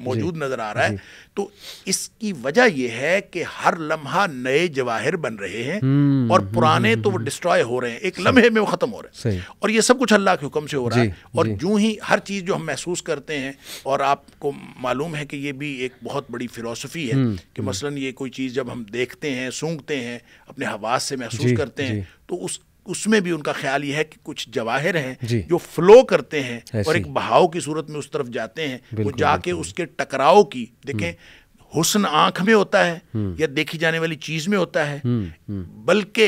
मौजूद नज़र आ रहा है तो इसकी वजह यह है कि हर लम्हा नए जवाहिर बन रहे हैं हम्म, और हम्म, पुराने तो वो डिस्ट्रॉय हो रहे हैं एक लम्हे में वो ख़त्म हो रहे हैं और ये सब कुछ अल्लाह के हुक्म से हो रहा है और यूँ ही हर चीज़ जो हम महसूस करते हैं और आपको मालूम है कि ये भी एक बहुत बड़ी फिलोसफी है कि मसलन ये कोई चीज़ जब हम देखते हैं सूंघते हैं अपने हवास से महसूस करते हैं तो उस उसमें भी उनका ख्याल ये है कि कुछ जवाहिर हैं जो फ्लो करते हैं और एक बहाव की सूरत में उस तरफ जाते हैं वो जाके उसके टकराव की देखें हम्म। हुसन आंख में होता है हम्म। या देखी जाने वाली चीज में होता है हम्म, बल्कि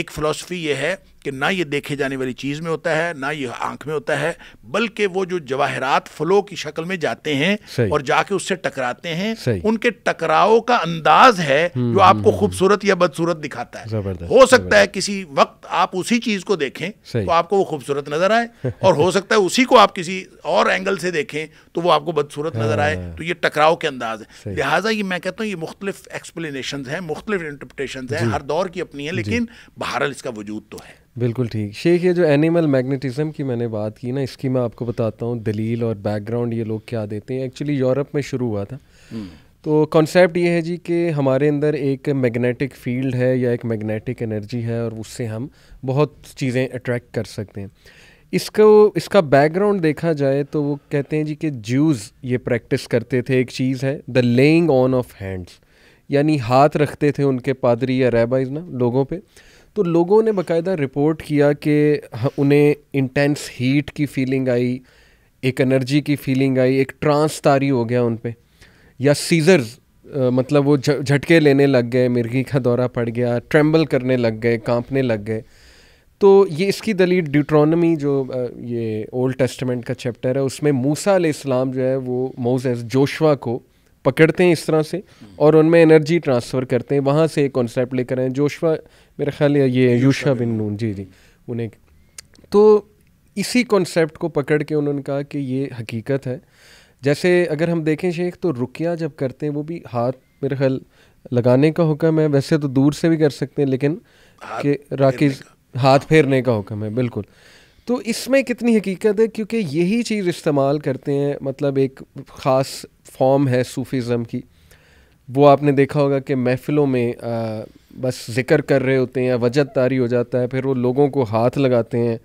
एक फिलोसफी ये है कि ना ये देखे जाने वाली चीज़ में होता है ना ये आंख में होता है बल्कि वो जो जवाहरात फ्लो की शक्ल में जाते हैं और जाके उससे टकराते हैं उनके टकराव का अंदाज है हम्म, जो आपको हम्म, खूबसूरत या बदसूरत दिखाता है हो सकता है किसी वक्त आप उसी चीज़ को देखें तो आपको वो खूबसूरत नजर आए और हो सकता है उसी को आप किसी और एंगल से देखें तो वो आपको बदसूरत नजर आए हाँ। तो ये टकराव के अंदाज है लिहाजा ये मैं कहता हूँ ये मुख्तलिफ एक्सप्लेनेशन है मुख्तलिफ इंटरप्रटेशन है हर दौर की अपनी है लेकिन बहरहाल इसका वजूद तो है बिल्कुल ठीक शेख ये जो एनिमल मैग्नेटिज्म की मैंने बात की ना इसकी मैं आपको बताता हूँ दलील और बैकग्राउंड ये लोग क्या देते हैं एक्चुअली यूरोप में शुरू हुआ था हम्म। तो कॉन्सेप्ट ये है जी कि हमारे अंदर एक मैग्नेटिक फील्ड है या एक मैग्नेटिक एनर्जी है और उससे हम बहुत चीज़ें अट्रैक्ट कर सकते हैं इसको इसका बैकग्राउंड देखा जाए तो वो कहते हैं जी कि ज्यूज़ ये प्रैक्टिस करते थे एक चीज़ है the laying on of hands यानी हाथ रखते थे उनके पादरी या रैबाइज ना लोगों पर तो लोगों ने बाकायदा रिपोर्ट किया कि उन्हें इंटेंस हीट की फीलिंग आई एक एनर्जी की फीलिंग आई एक ट्रांस तारी हो गया उन पर या सीजर्स मतलब वो झटके लेने लग गए मिर्गी का दौरा पड़ गया ट्रेम्बल करने लग गए कांपने लग गए तो ये इसकी दलील ड्यूट्रॉनमी जो ये ओल्ड टेस्टमेंट का चैप्टर है उसमें मूसा इस्लाम जो है वो मोज जोशवा को पकड़ते हैं इस तरह से और उनमें एनर्जी ट्रांसफ़र करते हैं वहाँ से एक कॉन्सेप्ट लेकर आए जोशवा मेरा ख्याल है ये यूशा बिन नून जी जी उन्हें तो इसी कॉन्सेप्ट को पकड़ के उन्होंने कहा कि ये हकीकत है जैसे अगर हम देखें शेख तो रुकिया जब करते हैं वो भी हाथ मेरे ख्याल लगाने का हुक्म है वैसे तो दूर से भी कर सकते हैं लेकिन कि राकेश हाथ फेरने का हुक्म है बिल्कुल तो इसमें कितनी हकीकत है क्योंकि यही चीज़ इस्तेमाल करते हैं मतलब एक ख़ास फॉर्म है सूफीज़म की वो आपने देखा होगा कि महफ़िलों में आ, बस जिक्र कर रहे होते हैं वजह तारी हो जाता है फिर वो लोगों को हाथ लगाते हैं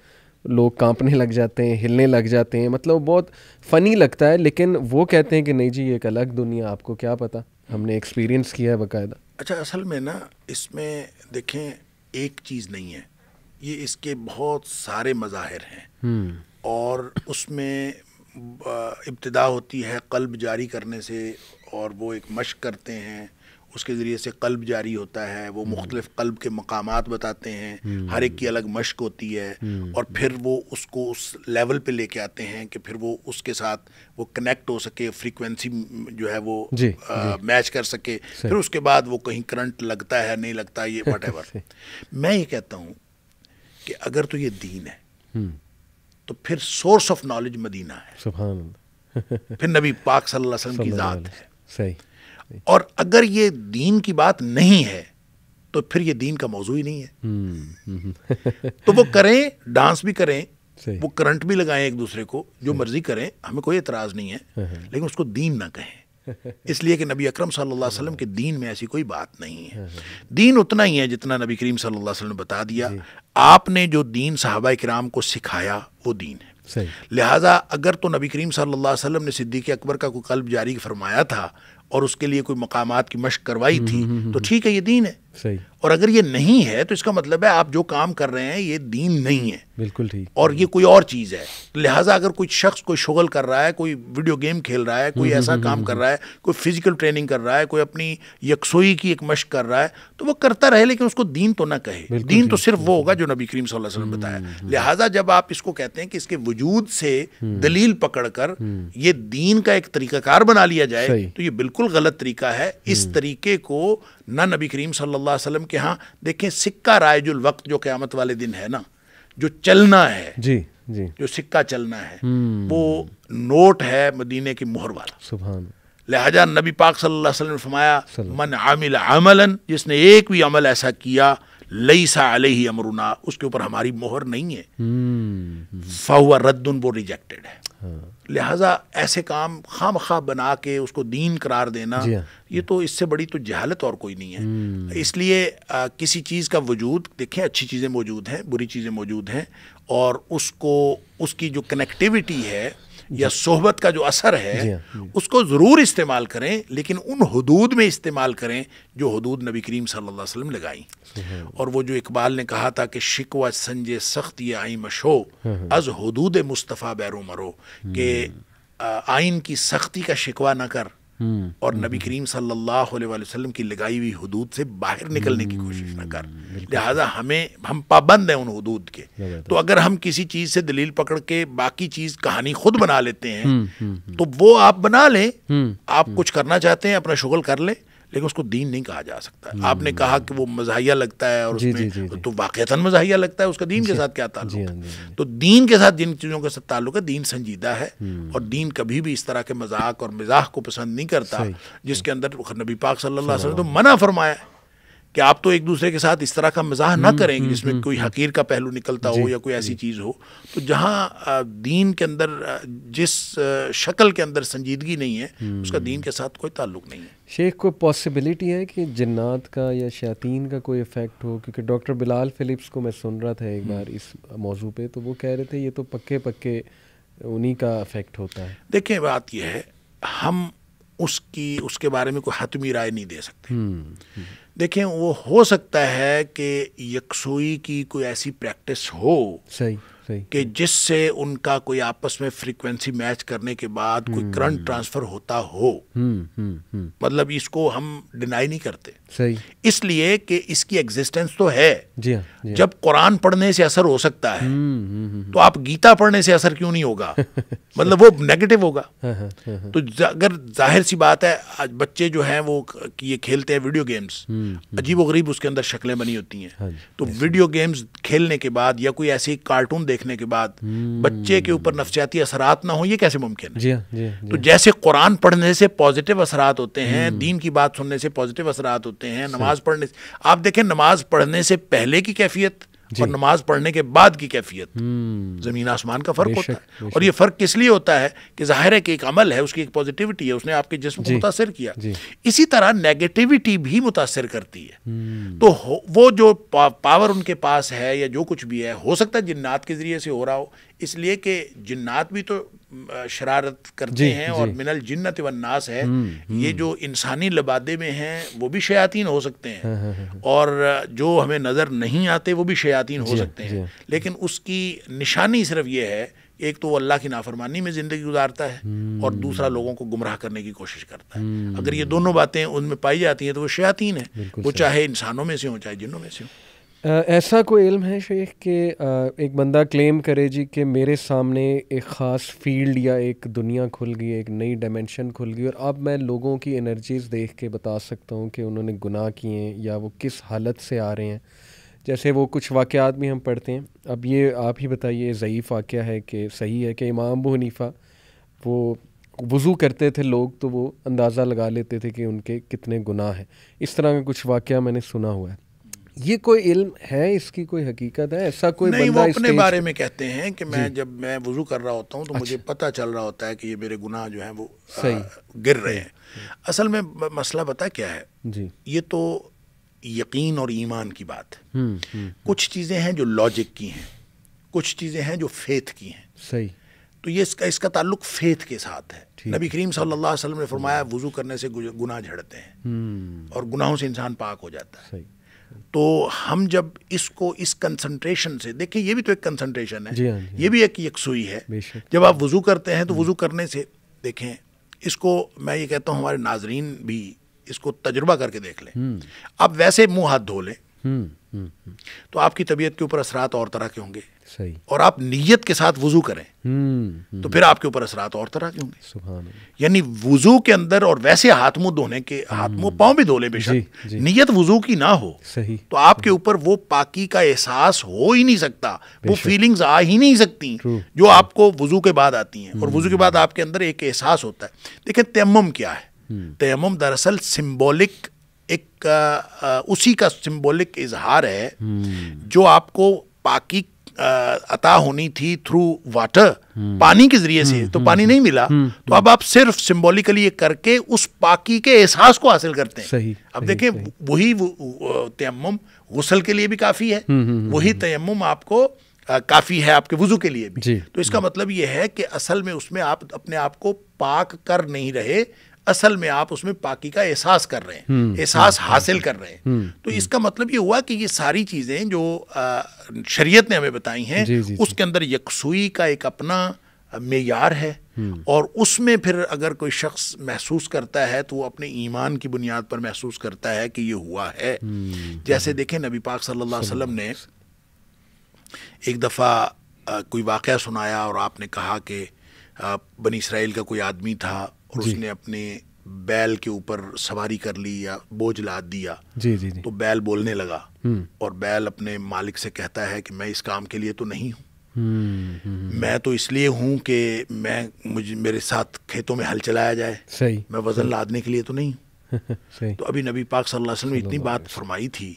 लोग कांपने लग जाते हैं हिलने लग जाते हैं मतलब बहुत फ़नी लगता है लेकिन वो कहते हैं कि नहीं जी एक अलग दुनिया आपको क्या पता हमने एक्सपीरियंस किया है बाकायदा अच्छा असल में ना इसमें देखें एक चीज़ नहीं है ये इसके बहुत सारे मज़ाहिर हैं हम्म। और उसमें इब्तदा होती है कल्ब जारी करने से और वो एक मश्क करते हैं उसके ज़रिए से कल्ब जारी होता है वो हम्म। मुख्तलिफ कल्ब के मकाम बताते हैं हम्म। हर एक की अलग मश्क होती है हम्म। और फिर वो उसको उस लेवल पे लेके आते हैं कि फिर वो उसके साथ वो कनेक्ट हो सके फ्रीक्वेंसी जो है वो जी, आ, जी। मैच कर सके फिर उसके बाद वो कहीं करंट लगता है नहीं लगता ये वट मैं ये कहता हूँ कि अगर तो ये दीन है तो फिर सोर्स ऑफ नॉलेज मदीना है फिर नबी पाक सल्लल्लाहु अलैहि वसल्लम की ज़ात है सही और अगर ये दीन की बात नहीं है तो फिर ये दीन का मौजू ही नहीं है हम्म, हम्म। तो वो करें डांस भी करें वो करंट भी लगाएं एक दूसरे को जो मर्जी करें हमें कोई एतराज़ नहीं है हाँ, हाँ। लेकिन उसको दीन ना कहें इसलिए कि नबी अकरम सल्लल्लाहु अलैहि वसल्लम के दीन में ऐसी कोई बात नहीं है हाँ, दीन उतना ही है जितना नबी करीम सल्लल्लाहु अलैहि वसल्लम ने बता दिया आपने जो दीन साहबा कराम को सिखाया वो दीन है लिहाजा अगर तो नबी करीम सल्लल्लाहु अलैहि वसल्लम ने सिद्दीक अकबर का कोई कल्ब जारी फरमाया था और उसके लिए कोई मकामात की मशक करवाई हम्म, थी हम्म, हम्म, तो ठीक है ये दीन है सही और अगर ये नहीं है तो इसका मतलब है आप जो काम कर रहे हैं ये दीन नहीं है बिल्कुल ठीक और ये कोई और चीज़ है तो लिहाजा अगर कोई शख्स कोई शुगल कर रहा है कोई वीडियो गेम खेल रहा है कोई हम्म, ऐसा हम्म, हम्म, काम कर रहा है कोई फिजिकल ट्रेनिंग कर रहा है कोई अपनी यकसोई की एक मश्क कर रहा है तो वो करता रहे लेकिन उसको दीन तो ना कहे दीन तो सिर्फ वो होगा जो नबी करीम वसल्लम बताया लिहाजा जब आप इसको कहते हैं कि इसके वजूद से दलील पकड़कर ये दीन का एक तरीकाकार बना लिया जाए तो ये बिल्कुल गलत तरीका है इस तरीके को ना नबी करीम सल्लल्लाहु अलैहि वसल्लम के यहाँ देखें सिक्का रायजुल वक्त जो क़्यामत वाले दिन है ना जो चलना है जी जी जो सिक्का चलना है हम्म। वो नोट है मदीने की मोहर वाला सुबह लिहाजा नबी पाक सल्लल्लाहु अलैहि वसल्लम फरमाया मन आमिल अमलन जिसने एक भी अमल ऐसा किया लई सा ही अमरुना उसके ऊपर हमारी मोहर नहीं है हम्म, हम्म। फहुआ रद्दन वो रिजेक्टेड है हाँ। लिहाजा ऐसे काम खाम खा बना के उसको दीन करार देना हाँ। ये तो इससे बड़ी तो जहालत और कोई नहीं है हम्म। इसलिए आ, किसी चीज़ का वजूद देखें अच्छी चीज़ें मौजूद हैं बुरी चीज़ें मौजूद हैं और उसको उसकी जो कनेक्टिविटी है या सोहबत का जो असर है हाँ। उसको ज़रूर इस्तेमाल करें लेकिन उन हदूद में इस्तेमाल करें जो हदूद नबी करीम सल्लल्लाहु अलैहि वसल्लम लगाई हम्म। और वो जो इकबाल ने कहा था कि शिकवा संजय सख्त ये आई मशो हम्म। अज हदूद मुस्तफ़ा बैरो मरो हम्म। के आइन की सख्ती का शिकवा ना कर और नबी करीम सल्लल्लाहु अलैहि वसल्लम की लगाई हुई हदूद से बाहर निकलने की कोशिश ना कर लिहाजा हमें हम पाबंद हैं उन हदूद के तो अगर हम किसी चीज़ से दलील पकड़ के बाकी चीज़ कहानी खुद बना लेते हैं हम्म, हम्म, हम्म। तो वो आप बना लें आप कुछ करना चाहते हैं अपना शुगल कर लें लेकिन उसको दीन नहीं कहा जा सकता है हम्म। आपने कहा कि वो मजाहिया लगता है और उसमें तो वाक़ता मजाहिया लगता है उसका दीन के साथ क्या ताल्लुक हाँ, हाँ। तो दीन के साथ जिन चीज़ों के साथ ताल्लुक है दीन संजीदा है हम्म। और दीन कभी भी इस तरह के मजाक और मिजाक को पसंद नहीं करता जिसके हाँ। अंदर नबी पाक सल्लल्लाहु अलैहि वसल्लम तो मना फरमाया कि आप तो एक दूसरे के साथ इस तरह का मजाक ना हम्म, करें हम्म, जिसमें हम्म, कोई हकीर का पहलू निकलता हो या कोई ऐसी चीज़ हो तो जहाँ दीन के अंदर जिस शक्ल के अंदर संजीदगी नहीं है उसका दीन के साथ कोई ताल्लुक नहीं है शेख को पॉसिबिलिटी है कि जन्नात का या शैतिन का कोई इफेक्ट हो क्योंकि डॉक्टर बिलाल फिलिप्स को मैं सुन रहा था एक बार इस मौजू पे तो वो कह रहे थे ये तो पक्के पक्के उन्हीं का इफेक्ट होता है देखिए बात यह है हम उसकी उसके बारे में कोई हतमी राय नहीं दे सकते देखें वो हो सकता है कि यकसोई की कोई ऐसी प्रैक्टिस हो सही कि जिससे उनका कोई आपस में फ्रीक्वेंसी मैच करने के बाद कोई करंट हम्म। ट्रांसफर होता हो हम्म, हम्म, मतलब इसको हम डिनाई नहीं करते इसलिए कि इसकी एग्जिस्टेंस तो है जी, हाँ, जी हाँ। जब कुरान पढ़ने से असर हो सकता है तो आप गीता पढ़ने से असर क्यों नहीं होगा मतलब वो नेगेटिव होगा हाँ, तो अगर जाहिर सी बात है आज बच्चे जो हैं वो ये खेलते हैं वीडियो गेम्स अजीब गरीब उसके अंदर शक्लें बनी होती हैं तो वीडियो गेम्स खेलने के बाद या कोई ऐसी कार्टून देखने के बाद हम्म। बच्चे के ऊपर नफसियाती असरात ना हो ये कैसे मुमकिन है जी, हाँ, जी, हाँ, जी। तो हाँ। जैसे कुरान पढ़ने से पॉजिटिव असरात होते हैं हम्म। दीन की बात सुनने से पॉजिटिव असरात होते हैं नमाज पढ़ने से आप देखें नमाज पढ़ने से पहले की कैफियत और नमाज पढ़ने के बाद की कैफियत हम्म। ज़मीन आसमान का फ़र्क होता है और ये फ़र्क किस लिए होता है कि ज़ाहिर है कि एक अमल है उसकी एक पॉजिटिविटी है उसने आपके जिसम को मुतासर किया इसी तरह नेगेटिविटी भी मुतासर करती है हम्म। तो वो जो पावर उनके पास है या जो कुछ भी है हो सकता है जिन्नात के ज़रिए से हो रहा हो इसलिए कि जिन्नात भी तो शरारत करते हैं और मिनल जिन्नत वन्नास है हम्म, ये हम्म। जो इंसानी लबादे में हैं वो भी शयातीन हो सकते हैं हाँ, हाँ, हाँ, और जो हमें नज़र नहीं आते वो भी शयातीन हो सकते हैं लेकिन उसकी निशानी सिर्फ ये है एक तो वो अल्लाह की नाफरमानी में ज़िंदगी गुजारता है हम्म। और दूसरा लोगों को गुमराह करने की कोशिश करता है अगर ये दोनों बातें उनमें पाई जाती हैं तो वो शयातीन है वो चाहे इंसानों में से हों चाहे जिनों में से हों ऐसा कोई इल्म है शेख कि एक बंदा क्लेम करे जी कि मेरे सामने एक ख़ास फील्ड या एक दुनिया खुल गई एक नई डायमेंशन खुल गई और अब मैं लोगों की एनर्जीज़ देख के बता सकता हूँ कि उन्होंने गुनाह किए हैं या वो किस हालत से आ रहे हैं जैसे वो कुछ वाक़ात भी हम पढ़ते हैं अब ये आप ही बताइए ज़यीफ़ वाक़ है कि सही है कि इमाम अबू हनीफ़ा वो वज़ू करते थे लोग तो वो अंदाज़ा लगा लेते थे कि उनके कितने गुनाह हैं इस तरह का कुछ वाक़ मैंने सुना हुआ है ये कोई इल्म है इसकी कोई हकीकत है ऐसा कोई नहीं बंदा वो अपने बारे में कहते हैं कि मैं जब मैं वजू कर रहा होता हूँ तो अच्छा। मुझे पता चल रहा होता है कि ये मेरे गुनाह जो हैं वो सही आ, गिर रहे हैं असल में मसला पता क्या है जी ये तो यकीन और ईमान की बात है हुँ, हम्म, हुँ, हम्म, हम्म। कुछ चीज़ें हैं जो लॉजिक की हैं कुछ चीज़ें हैं जो फेथ की हैं सही तो ये इसका इसका ताल्लुक फेथ के साथ है नबी करीम सल्लल्लाहु अलैहि वसल्लम ने फरमाया वजू करने से गुनाह झड़ते हैं और गुनाहों से इंसान पाक हो जाता है तो हम जब इसको इस कंसंट्रेशन से देखिए ये भी तो एक कंसंट्रेशन है जी हाँ, जी ये हाँ। भी एक यकसुई है जब आप वज़ू करते हैं तो हम्म। वज़ू करने से देखें इसको मैं ये कहता हूँ हमारे नाजरीन भी इसको तजुर्बा करके देख लें हम्म। आप वैसे मुंह हाथ धो लें हम्म, तो आपकी तबीयत के ऊपर असरात और तरह के होंगे सही और आप नीयत के साथ वजू करें हम्म, तो हम्म। फिर आपके ऊपर असरात और तरह के होंगे यानी वजू के अंदर और वैसे हाथ मुंह धोने के हम्म। हाथ मुंह पाँव भी धो ले बेशक नीयत वजू की ना हो सही तो आपके ऊपर वो पाकी का एहसास हो ही नहीं सकता वो फीलिंग्स आ ही नहीं सकती जो आपको वजू के बाद आती हैं और वजू के बाद आपके अंदर एक एहसास होता है देखें तयम क्या है तयम दरअसल सिम्बोलिक एक आ, आ, उसी का सिंबॉलिक इजहार है जो आपको पाकी अता होनी थी थ्रू हम्म। वाटर पानी के जरिए से हम्म, तो हम्म, पानी नहीं मिला तो अब आप सिर्फ सिंबॉलिकली ये करके उस पाकी के एहसास को हासिल करते हैं सही अब देखें वही तयम गुसल के लिए भी काफ़ी है वही तयम आपको काफ़ी है आपके वजू के लिए भी तो इसका मतलब यह है कि असल में उसमें आप अपने आप को पाक कर नहीं रहे असल में आप उसमें पाकी का एहसास कर रहे हैं हम्म, एहसास हम्म, हासिल कर रहे हैं हम्म, तो इसका मतलब ये हुआ कि ये सारी चीज़ें जो शरीयत ने हमें बताई हैं उसके अंदर यकसुई का एक अपना मैार है और उसमें फिर अगर कोई शख्स महसूस करता है तो वो अपने ईमान की बुनियाद पर महसूस करता है कि ये हुआ है जैसे देखें नबी पाक सल्लल्लाहु अलैहि वसल्लम ने एक दफ़ा कोई वाक़ सुनाया और आपने कहा कि बनी इसराइल का कोई आदमी था और उसने अपने बैल के ऊपर सवारी कर ली या बोझ लाद दिया जी जी जी तो बैल बोलने लगा हम्म। और बैल अपने मालिक से कहता है कि मैं इस काम के लिए तो नहीं हूँ हम्म, हम्म, मैं तो इसलिए हूँ कि मैं मुझे मेरे साथ खेतों में हल चलाया जाए सही मैं वजन लादने के लिए तो नहीं सही। तो अभी नबी पाक सल्लल्लाहु अलैहि वसल्लम इतनी बात फरमाई थी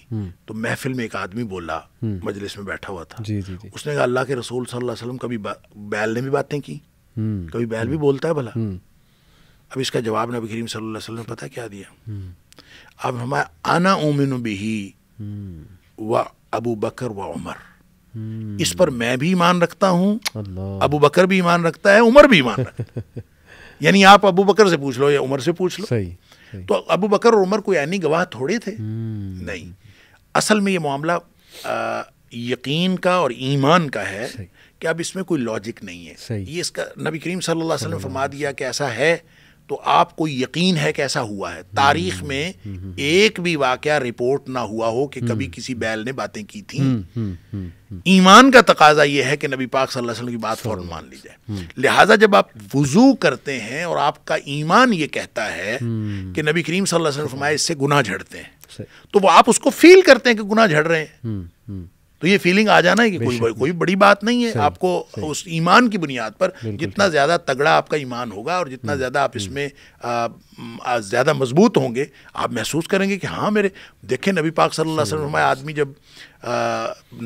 तो महफिल में एक आदमी बोला मजलिस में बैठा हुआ था जी, जी। उसने कहा अल्लाह के रसूल सल्लल्लाहु अलैहि वसल्लम कभी बैल ने भी बातें की कभी बैल भी बोलता है भला अब इसका जवाब नबी करीम सल्लल्लाहु अलैहि वसल्लम ने पता क्या दिया हम्म। अब हमारा आना उमिन बिही हम्म। व अबू बकर व उमर हम्म। इस पर मैं भी ईमान रखता हूँ अबू बकर भी ईमान रखता है उमर भी ईमान रखता है यानी आप अबू बकर से पूछ लो या उमर से पूछ लो सही, सही। तो अबू बकर और उमर कोई यानी गवाह थोड़े थे नहीं असल में ये मामला यकीन का और ईमान का है कि अब इसमें कोई लॉजिक नहीं है ये इसका नबी करीम सल्लल्लाहु अलैहि वसल्लम फरमा दिया कि ऐसा है तो आपको यकीन है कि ऐसा हुआ है तारीख में एक भी वाक़ रिपोर्ट ना हुआ हो कि कभी हम्म। किसी बैल ने बातें की थी हम्म, हम्म, ईमान का तकाजा यह है कि नबी पाक सल्लल्लाहु अलैहि वसल्लम की बात फौरन मान ली जाए लिहाजा जब आप वज़ू करते हैं और आपका ईमान ये कहता है कि नबी करीम सल्लल्लाहु अलैहि वसल्लम इससे गुना झड़ते हैं तो वो आप उसको फील करते हैं कि गुना झड़ रहे हैं तो ये फीलिंग आ जाना है कि कोई कोई बड़ी बात नहीं है आपको उस ईमान की बुनियाद पर जितना ज़्यादा तगड़ा आपका ईमान होगा और जितना हम्म, ज़्यादा आप हम्म। इसमें ज़्यादा मजबूत होंगे आप महसूस करेंगे कि हाँ मेरे देखें नबी पाक सल्लल्लाहु अलैहि वसल्लम आदमी जब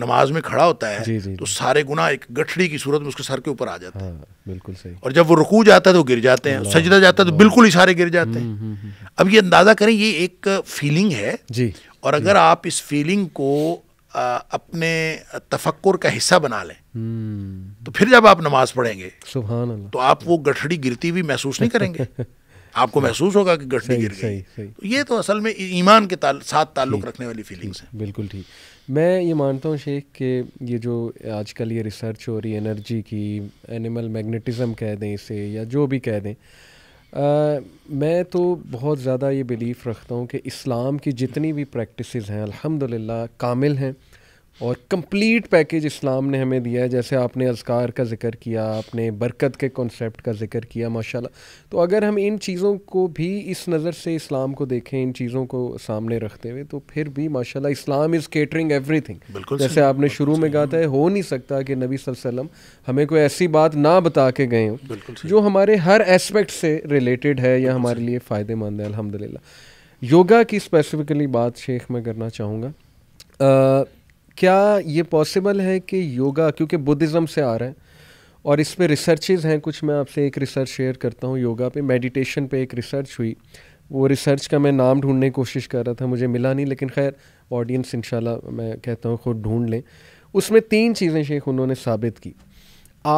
नमाज में खड़ा होता है तो सारे गुना एक गठड़ी की सूरत में उसके सर के ऊपर आ जाते हैं हाँ, बिल्कुल सही और जब वो रुकू जाता है तो गिर जाते हैं सजदा जाता है तो बिल्कुल ही सारे गिर जाते हैं हम्म, अब ये अंदाज़ा करें ये एक फीलिंग है जी और अगर आप इस फीलिंग को आ, अपने तफक्कुर का हिस्सा बना लें हम्म। तो फिर जब आप नमाज पढ़ेंगे तो आप वो गठड़ी गिरती हुई महसूस नहीं करेंगे आपको महसूस होगा कि गठड़ी गिर गई तो ये तो असल में ईमान के ताल, साथ ताल्लुक़ रखने वाली फीलिंग्स हैं बिल्कुल ठीक मैं ये मानता हूँ शेख कि ये जो आजकल ये रिसर्च हो रही है एनर्जी की एनिमल मैग्नेटिज्म कह दें इसे या जो भी कह दें मैं तो बहुत ज़्यादा ये बिलीफ़ रखता हूँ कि इस्लाम की जितनी भी प्रैक्टिसेस हैं अल्हम्दुलिल्लाह कामिल हैं और कंप्लीट पैकेज इस्लाम ने हमें दिया है जैसे आपने अजकार का जिक्र किया आपने बरकत के कॉन्सेप्ट का जिक्र किया माशाल्लाह तो अगर हम इन चीज़ों को भी इस नज़र से इस्लाम को देखें इन चीज़ों को सामने रखते हुए तो फिर भी माशाल्लाह इस्लाम इज़ केटरिंग एवरीथिंग जैसे आपने शुरू में कहा था हो नहीं सकता कि नबी वसल्लम हमें कोई ऐसी बात ना बता के गए हों जो हमारे हर एस्पेक्ट से रिलेटेड है या हमारे लिए फ़ायदेमंद है अलहमदिल्ला योगा की स्पेसिफ़िकली बात शेख मैं करना चाहूँगा क्या ये पॉसिबल है कि योगा क्योंकि बुद्धिज़्म से आ रहा है और इस पर रिसर्चेज़ हैं कुछ मैं आपसे एक रिसर्च शेयर करता हूँ योगा पे मेडिटेशन पे एक रिसर्च हुई वो रिसर्च का मैं नाम ढूंढने की कोशिश कर रहा था मुझे मिला नहीं लेकिन खैर ऑडियंस इंशाल्लाह मैं कहता हूँ खुद ढूंढ लें उसमें तीन चीज़ें शेख उन्होंने साबित की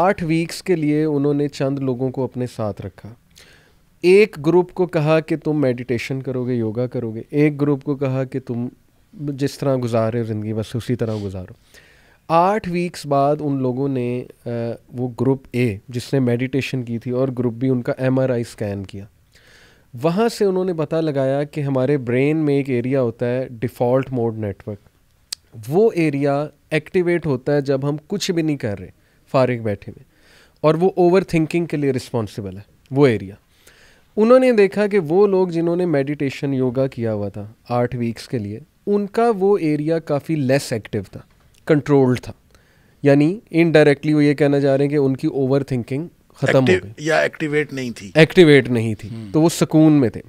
आठ वीक्स के लिए उन्होंने चंद लोगों को अपने साथ रखा एक ग्रुप को कहा कि तुम मेडिटेशन करोगे योगा करोगे एक ग्रुप को कहा कि तुम जिस तरह गुजार रहे हो ज़िंदगी बस उसी तरह गुजारो आठ वीक्स बाद उन लोगों ने वो ग्रुप ए जिसने मेडिटेशन की थी और ग्रुप बी उनका एम स्कैन किया वहाँ से उन्होंने पता लगाया कि हमारे ब्रेन में एक एरिया होता है डिफ़ॉल्ट मोड नेटवर्क वो एरिया एक्टिवेट होता है जब हम कुछ भी नहीं कर रहे फारिग बैठे हुए और वो ओवर थिंकिंग के लिए रिस्पॉन्सिबल है वो एरिया उन्होंने देखा कि वो लोग जिन्होंने मेडिटेशन योगा किया हुआ था आठ वीक्स के लिए उनका वो एरिया काफ़ी लेस एक्टिव था कंट्रोल्ड था यानी इनडायरेक्टली वो ये कहना चाह रहे हैं कि उनकी ओवर थिंकिंग खत्म हो गई या एक्टिवेट नहीं थी एक्टिवेट नहीं थी हम्म। तो वो सुकून में थे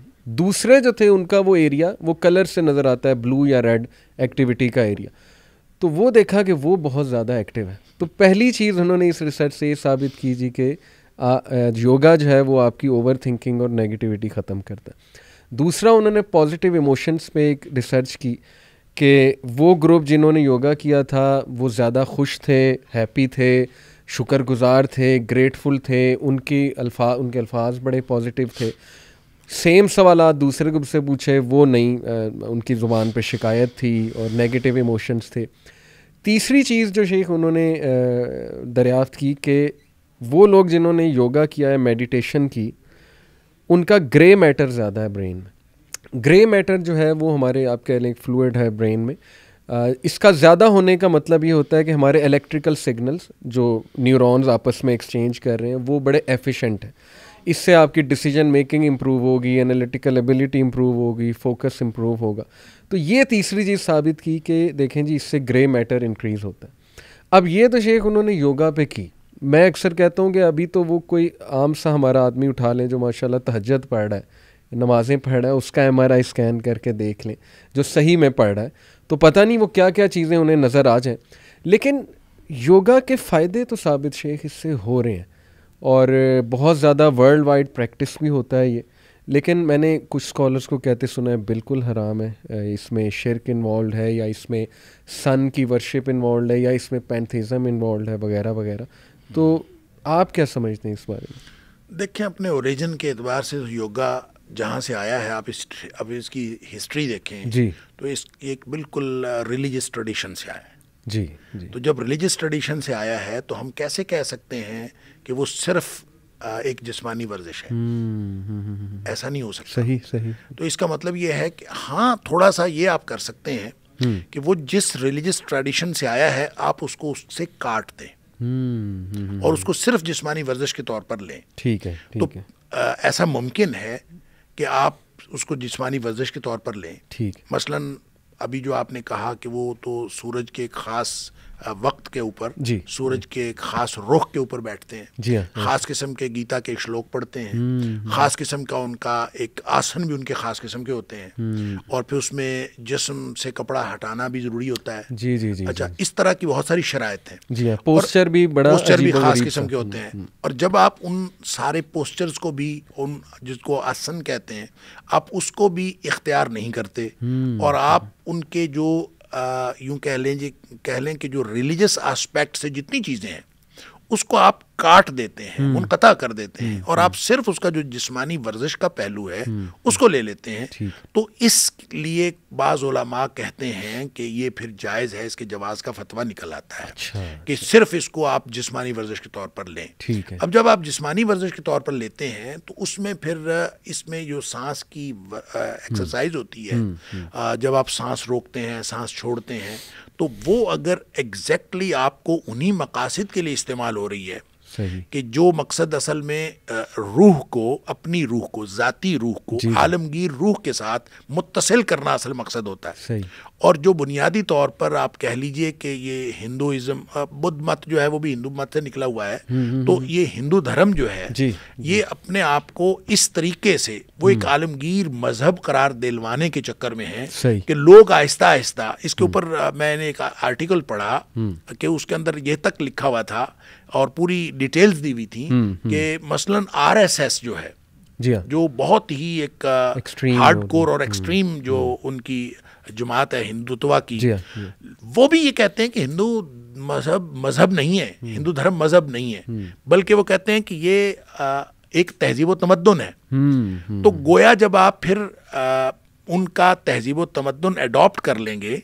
दूसरे जो थे उनका वो एरिया वो कलर से नज़र आता है ब्लू या रेड एक्टिविटी का एरिया तो वो देखा कि वो बहुत ज़्यादा एक्टिव है तो पहली चीज़ उन्होंने इस रिसर्च से ये साबित की जी कि योगा जो है वो आपकी ओवर थिंकिंग और नेगेटिविटी ख़त्म करता है दूसरा उन्होंने पॉजिटिव इमोशंस पे एक रिसर्च की कि वो ग्रुप जिन्होंने योगा किया था वो ज़्यादा खुश थे हैप्पी थे शुक्रगुजार थे ग्रेटफुल थे उनकी अल्फा उनके अल्फाज बड़े पॉजिटिव थे सेम सवाल दूसरे ग्रुप से पूछे वो नहीं आ, उनकी ज़ुबान पे शिकायत थी और नेगेटिव इमोशंस थे तीसरी चीज़ जो शेख उन्होंने दरियाफ्त की कि वो लोग जिन्होंने योगा किया है मेडिटेशन की उनका ग्रे मैटर ज़्यादा है ब्रेन में ग्रे मैटर जो है वो हमारे आप कह लें फ्लूड है ब्रेन में इसका ज़्यादा होने का मतलब ये होता है कि हमारे इलेक्ट्रिकल सिग्नल्स जो न्यूरॉन्स आपस में एक्सचेंज कर रहे हैं वो बड़े एफिशिएंट हैं इससे आपकी डिसीजन मेकिंग इम्प्रूव होगी एनालिटिकल एबिलिटी इम्प्रूव होगी फोकस इम्प्रूव होगा तो ये तीसरी चीज़ साबित की कि देखें जी इससे ग्रे मैटर इंक्रीज़ होता है अब ये तो शेख उन्होंने योगा पे की मैं अक्सर कहता हूँ कि अभी तो वो कोई आम सा हमारा आदमी उठा लें जो माशा तहजत पढ़ रहा है नमाज़ें पढ़ रहा है उसका एम स्कैन करके देख लें जो सही में पढ़ रहा है तो पता नहीं वो क्या क्या चीज़ें उन्हें नज़र आ जाएँ लेकिन योगा के फ़ायदे तो साबित शेख इससे हो रहे हैं और बहुत ज़्यादा वर्ल्ड वाइड प्रैक्टिस भी होता है ये लेकिन मैंने कुछ स्कॉलर्स को कहते सुना है बिल्कुल हराम है इसमें शिरक इन्वॉल्व है या इसमें सन की वर्शिप इन्वॉल्व है या इसमें पैंथिज़म इन्वॉल्व है वगैरह वगैरह तो आप क्या समझते हैं इस बारे में देखें अपने ओरिजिन के एतबार से योगा जहाँ से आया है आप इस अब इसकी हिस्ट्री देखें जी तो इस एक बिल्कुल रिलीजियस ट्रेडिशन से आया है जी, जी तो जब रिलीजियस ट्रेडिशन से आया है तो हम कैसे कह सकते हैं कि वो सिर्फ एक जिस्मानी वर्जिश है हम्म, हम्म, हम्म, ऐसा नहीं हो सकता सही सही तो इसका मतलब ये है कि हाँ थोड़ा सा ये आप कर सकते हैं कि वो जिस रिलीजियस ट्रेडिशन से आया है आप उसको उससे काट दें हम्म, हम्म, हम्म। और उसको सिर्फ जिसमानी वर्जिश के तौर पर लें ठीक है तो ऐसा मुमकिन है कि आप उसको जिसमानी वर्जिश के तौर पर लें ठीक मसलन अभी जो आपने कहा कि वो तो सूरज के ख़ास वक्त के ऊपर सूरज के खास रुख के ऊपर बैठते हैं जी हाँ, हाँ। खास किस्म के गीता के श्लोक पढ़ते हैं हम्म, हम्म। खास किस्म का उनका एक आसन भी उनके खास किस्म के होते हैं हम्म। और फिर उसमें जिसम से कपड़ा हटाना भी जरूरी होता है जी जी जी अच्छा इस तरह की बहुत सारी शरायत है पोस्टर हाँ, पोस्चर भी बड़ा पोस्चर भी खास किस्म के होते हैं और जब आप उन सारे पोस्चर्स को भी उन जिसको आसन कहते हैं आप उसको भी इख्तियार नहीं करते और आप उनके जो यूँ कह लें कह लें कि जो रिलीजियस आस्पेक्ट से जितनी चीज़ें हैं उसको आप काट देते हैं मुनकता हम्म। कर देते हैं हम्म, और आप हम्म। सिर्फ उसका जो जिस्मानी वर्जिश का पहलू है उसको ले लेते हैं तो इसलिए बाज़ कहते हैं कि ये फिर जायज़ है इसके जवाज का फतवा निकल आता है अच्छा, कि अच्छा। सिर्फ इसको आप जिस्मानी वर्जिश के तौर पर लें अब जब आप जिस्मानी वर्जिश के तौर पर लेते हैं तो उसमें फिर इसमें जो सांस की एक्सरसाइज होती है जब आप सांस रोकते हैं सांस छोड़ते हैं तो वो अगर एग्जैक्टली exactly आपको उन्हीं मकासद के लिए इस्तेमाल हो रही है कि जो मकसद असल में रूह को अपनी रूह को ज़ाती रूह को आलमगीर रूह के साथ मुतसिल करना असल मकसद होता है और जो बुनियादी तौर पर आप कह लीजिए कि ये हिंदुज़म बुद्ध मत जो है वो भी हिंदू मत से निकला हुआ है हम्म, हम्म, तो हम्म। ये हिंदू धर्म जो है जी, ये जी. अपने आप को इस तरीके से वो एक आलमगीर मजहब करार दिलवाने के चक्कर में है कि लोग आहिस्ता आहिस्ता इसके ऊपर मैंने एक आर्टिकल पढ़ा कि उसके अंदर ये तक लिखा हुआ था और पूरी डिटेल्स दी हुई थी कि मसलन आर जो है जी हाँ। जो बहुत ही एक हार्ड कोर और एक्सट्रीम जो उनकी जमात है हिंदुत्वा की जी, हाँ, जी. हाँ। वो भी ये कहते हैं कि हिंदू मजहब मजहब नहीं है हम्म। हिंदू धर्म मजहब नहीं है हम्म। बल्कि वो कहते हैं कि ये आ, एक तहजीब व तमदन है हम्म, तो गोया जब आप फिर आ, उनका तहजीब व तमदन एडॉप्ट कर लेंगे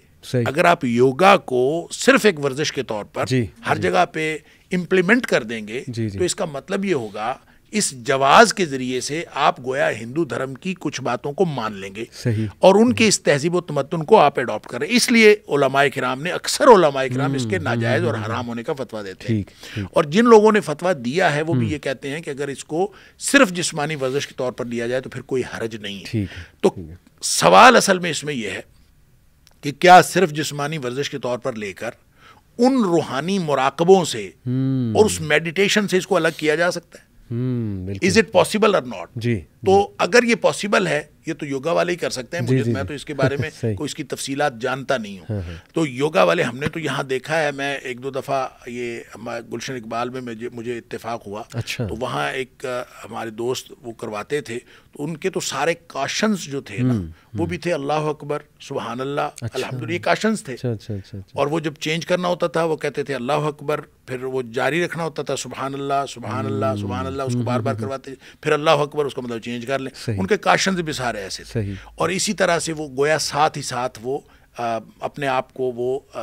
अगर आप योगा को सिर्फ एक वर्जिश के तौर पर जी, हर जगह पे इम्प्लीमेंट कर देंगे जी, जी. तो इसका मतलब ये होगा इस जवाज के जरिए से आप गोया हिंदू धर्म की कुछ बातों को मान लेंगे सही और उनके इस तहजीब तमदन को आप एडॉप्ट करें इसलिए ओलमाए कराम ने अक्सर ओलमाए कराम इसके हम्म, नाजायज और हम्म, हराम हम्म। होने का फतवा देते हैं और जिन लोगों ने फतवा दिया है वो भी ये कहते हैं कि अगर इसको सिर्फ जिसमानी वर्जिश के तौर पर लिया जाए तो फिर कोई हरज नहीं है तो सवाल असल में इसमें यह है कि क्या सिर्फ जिसमानी वर्जिश के तौर पर लेकर उन रूहानी मुराकबों से और उस मेडिटेशन से इसको अलग किया जा सकता है हम्म इज इट पॉसिबल और नॉट जी तो अगर ये पॉसिबल है ये तो योगा वाले ही कर सकते हैं मुझे मैं तो इसके बारे में कोई इसकी तफसीलात जानता नहीं हूँ हाँ, हाँ। तो योगा वाले हमने तो यहाँ देखा है मैं एक दो दफ़ा ये गुलशन इकबाल में मुझे मुझे इत्तेफाक हुआ अच्छा। तो वहाँ एक हमारे दोस्त वो करवाते थे तो उनके तो सारे काशंस जो थे ना हम्म, वो हम्म। भी थे अल्लाह अकबर सुबहान अल्लाह अलहमद अच्छा। ये काशंस थे अच्छा, अच्छा, और वो जब चेंज करना होता था वो कहते थे अल्लाह अकबर फिर वो जारी रखना होता था सुबहान अल्लाह सुबहान अल्लाह हम्म, सुबहान अल्लाह उसको बार बार करवाते फिर अल्लाह अकबर उसका मतलब चेंज कर लें उनके काशन भी सारे ऐसे थे और इसी तरह से वो गोया साथ ही साथ वो आ, अपने आप को वो आ,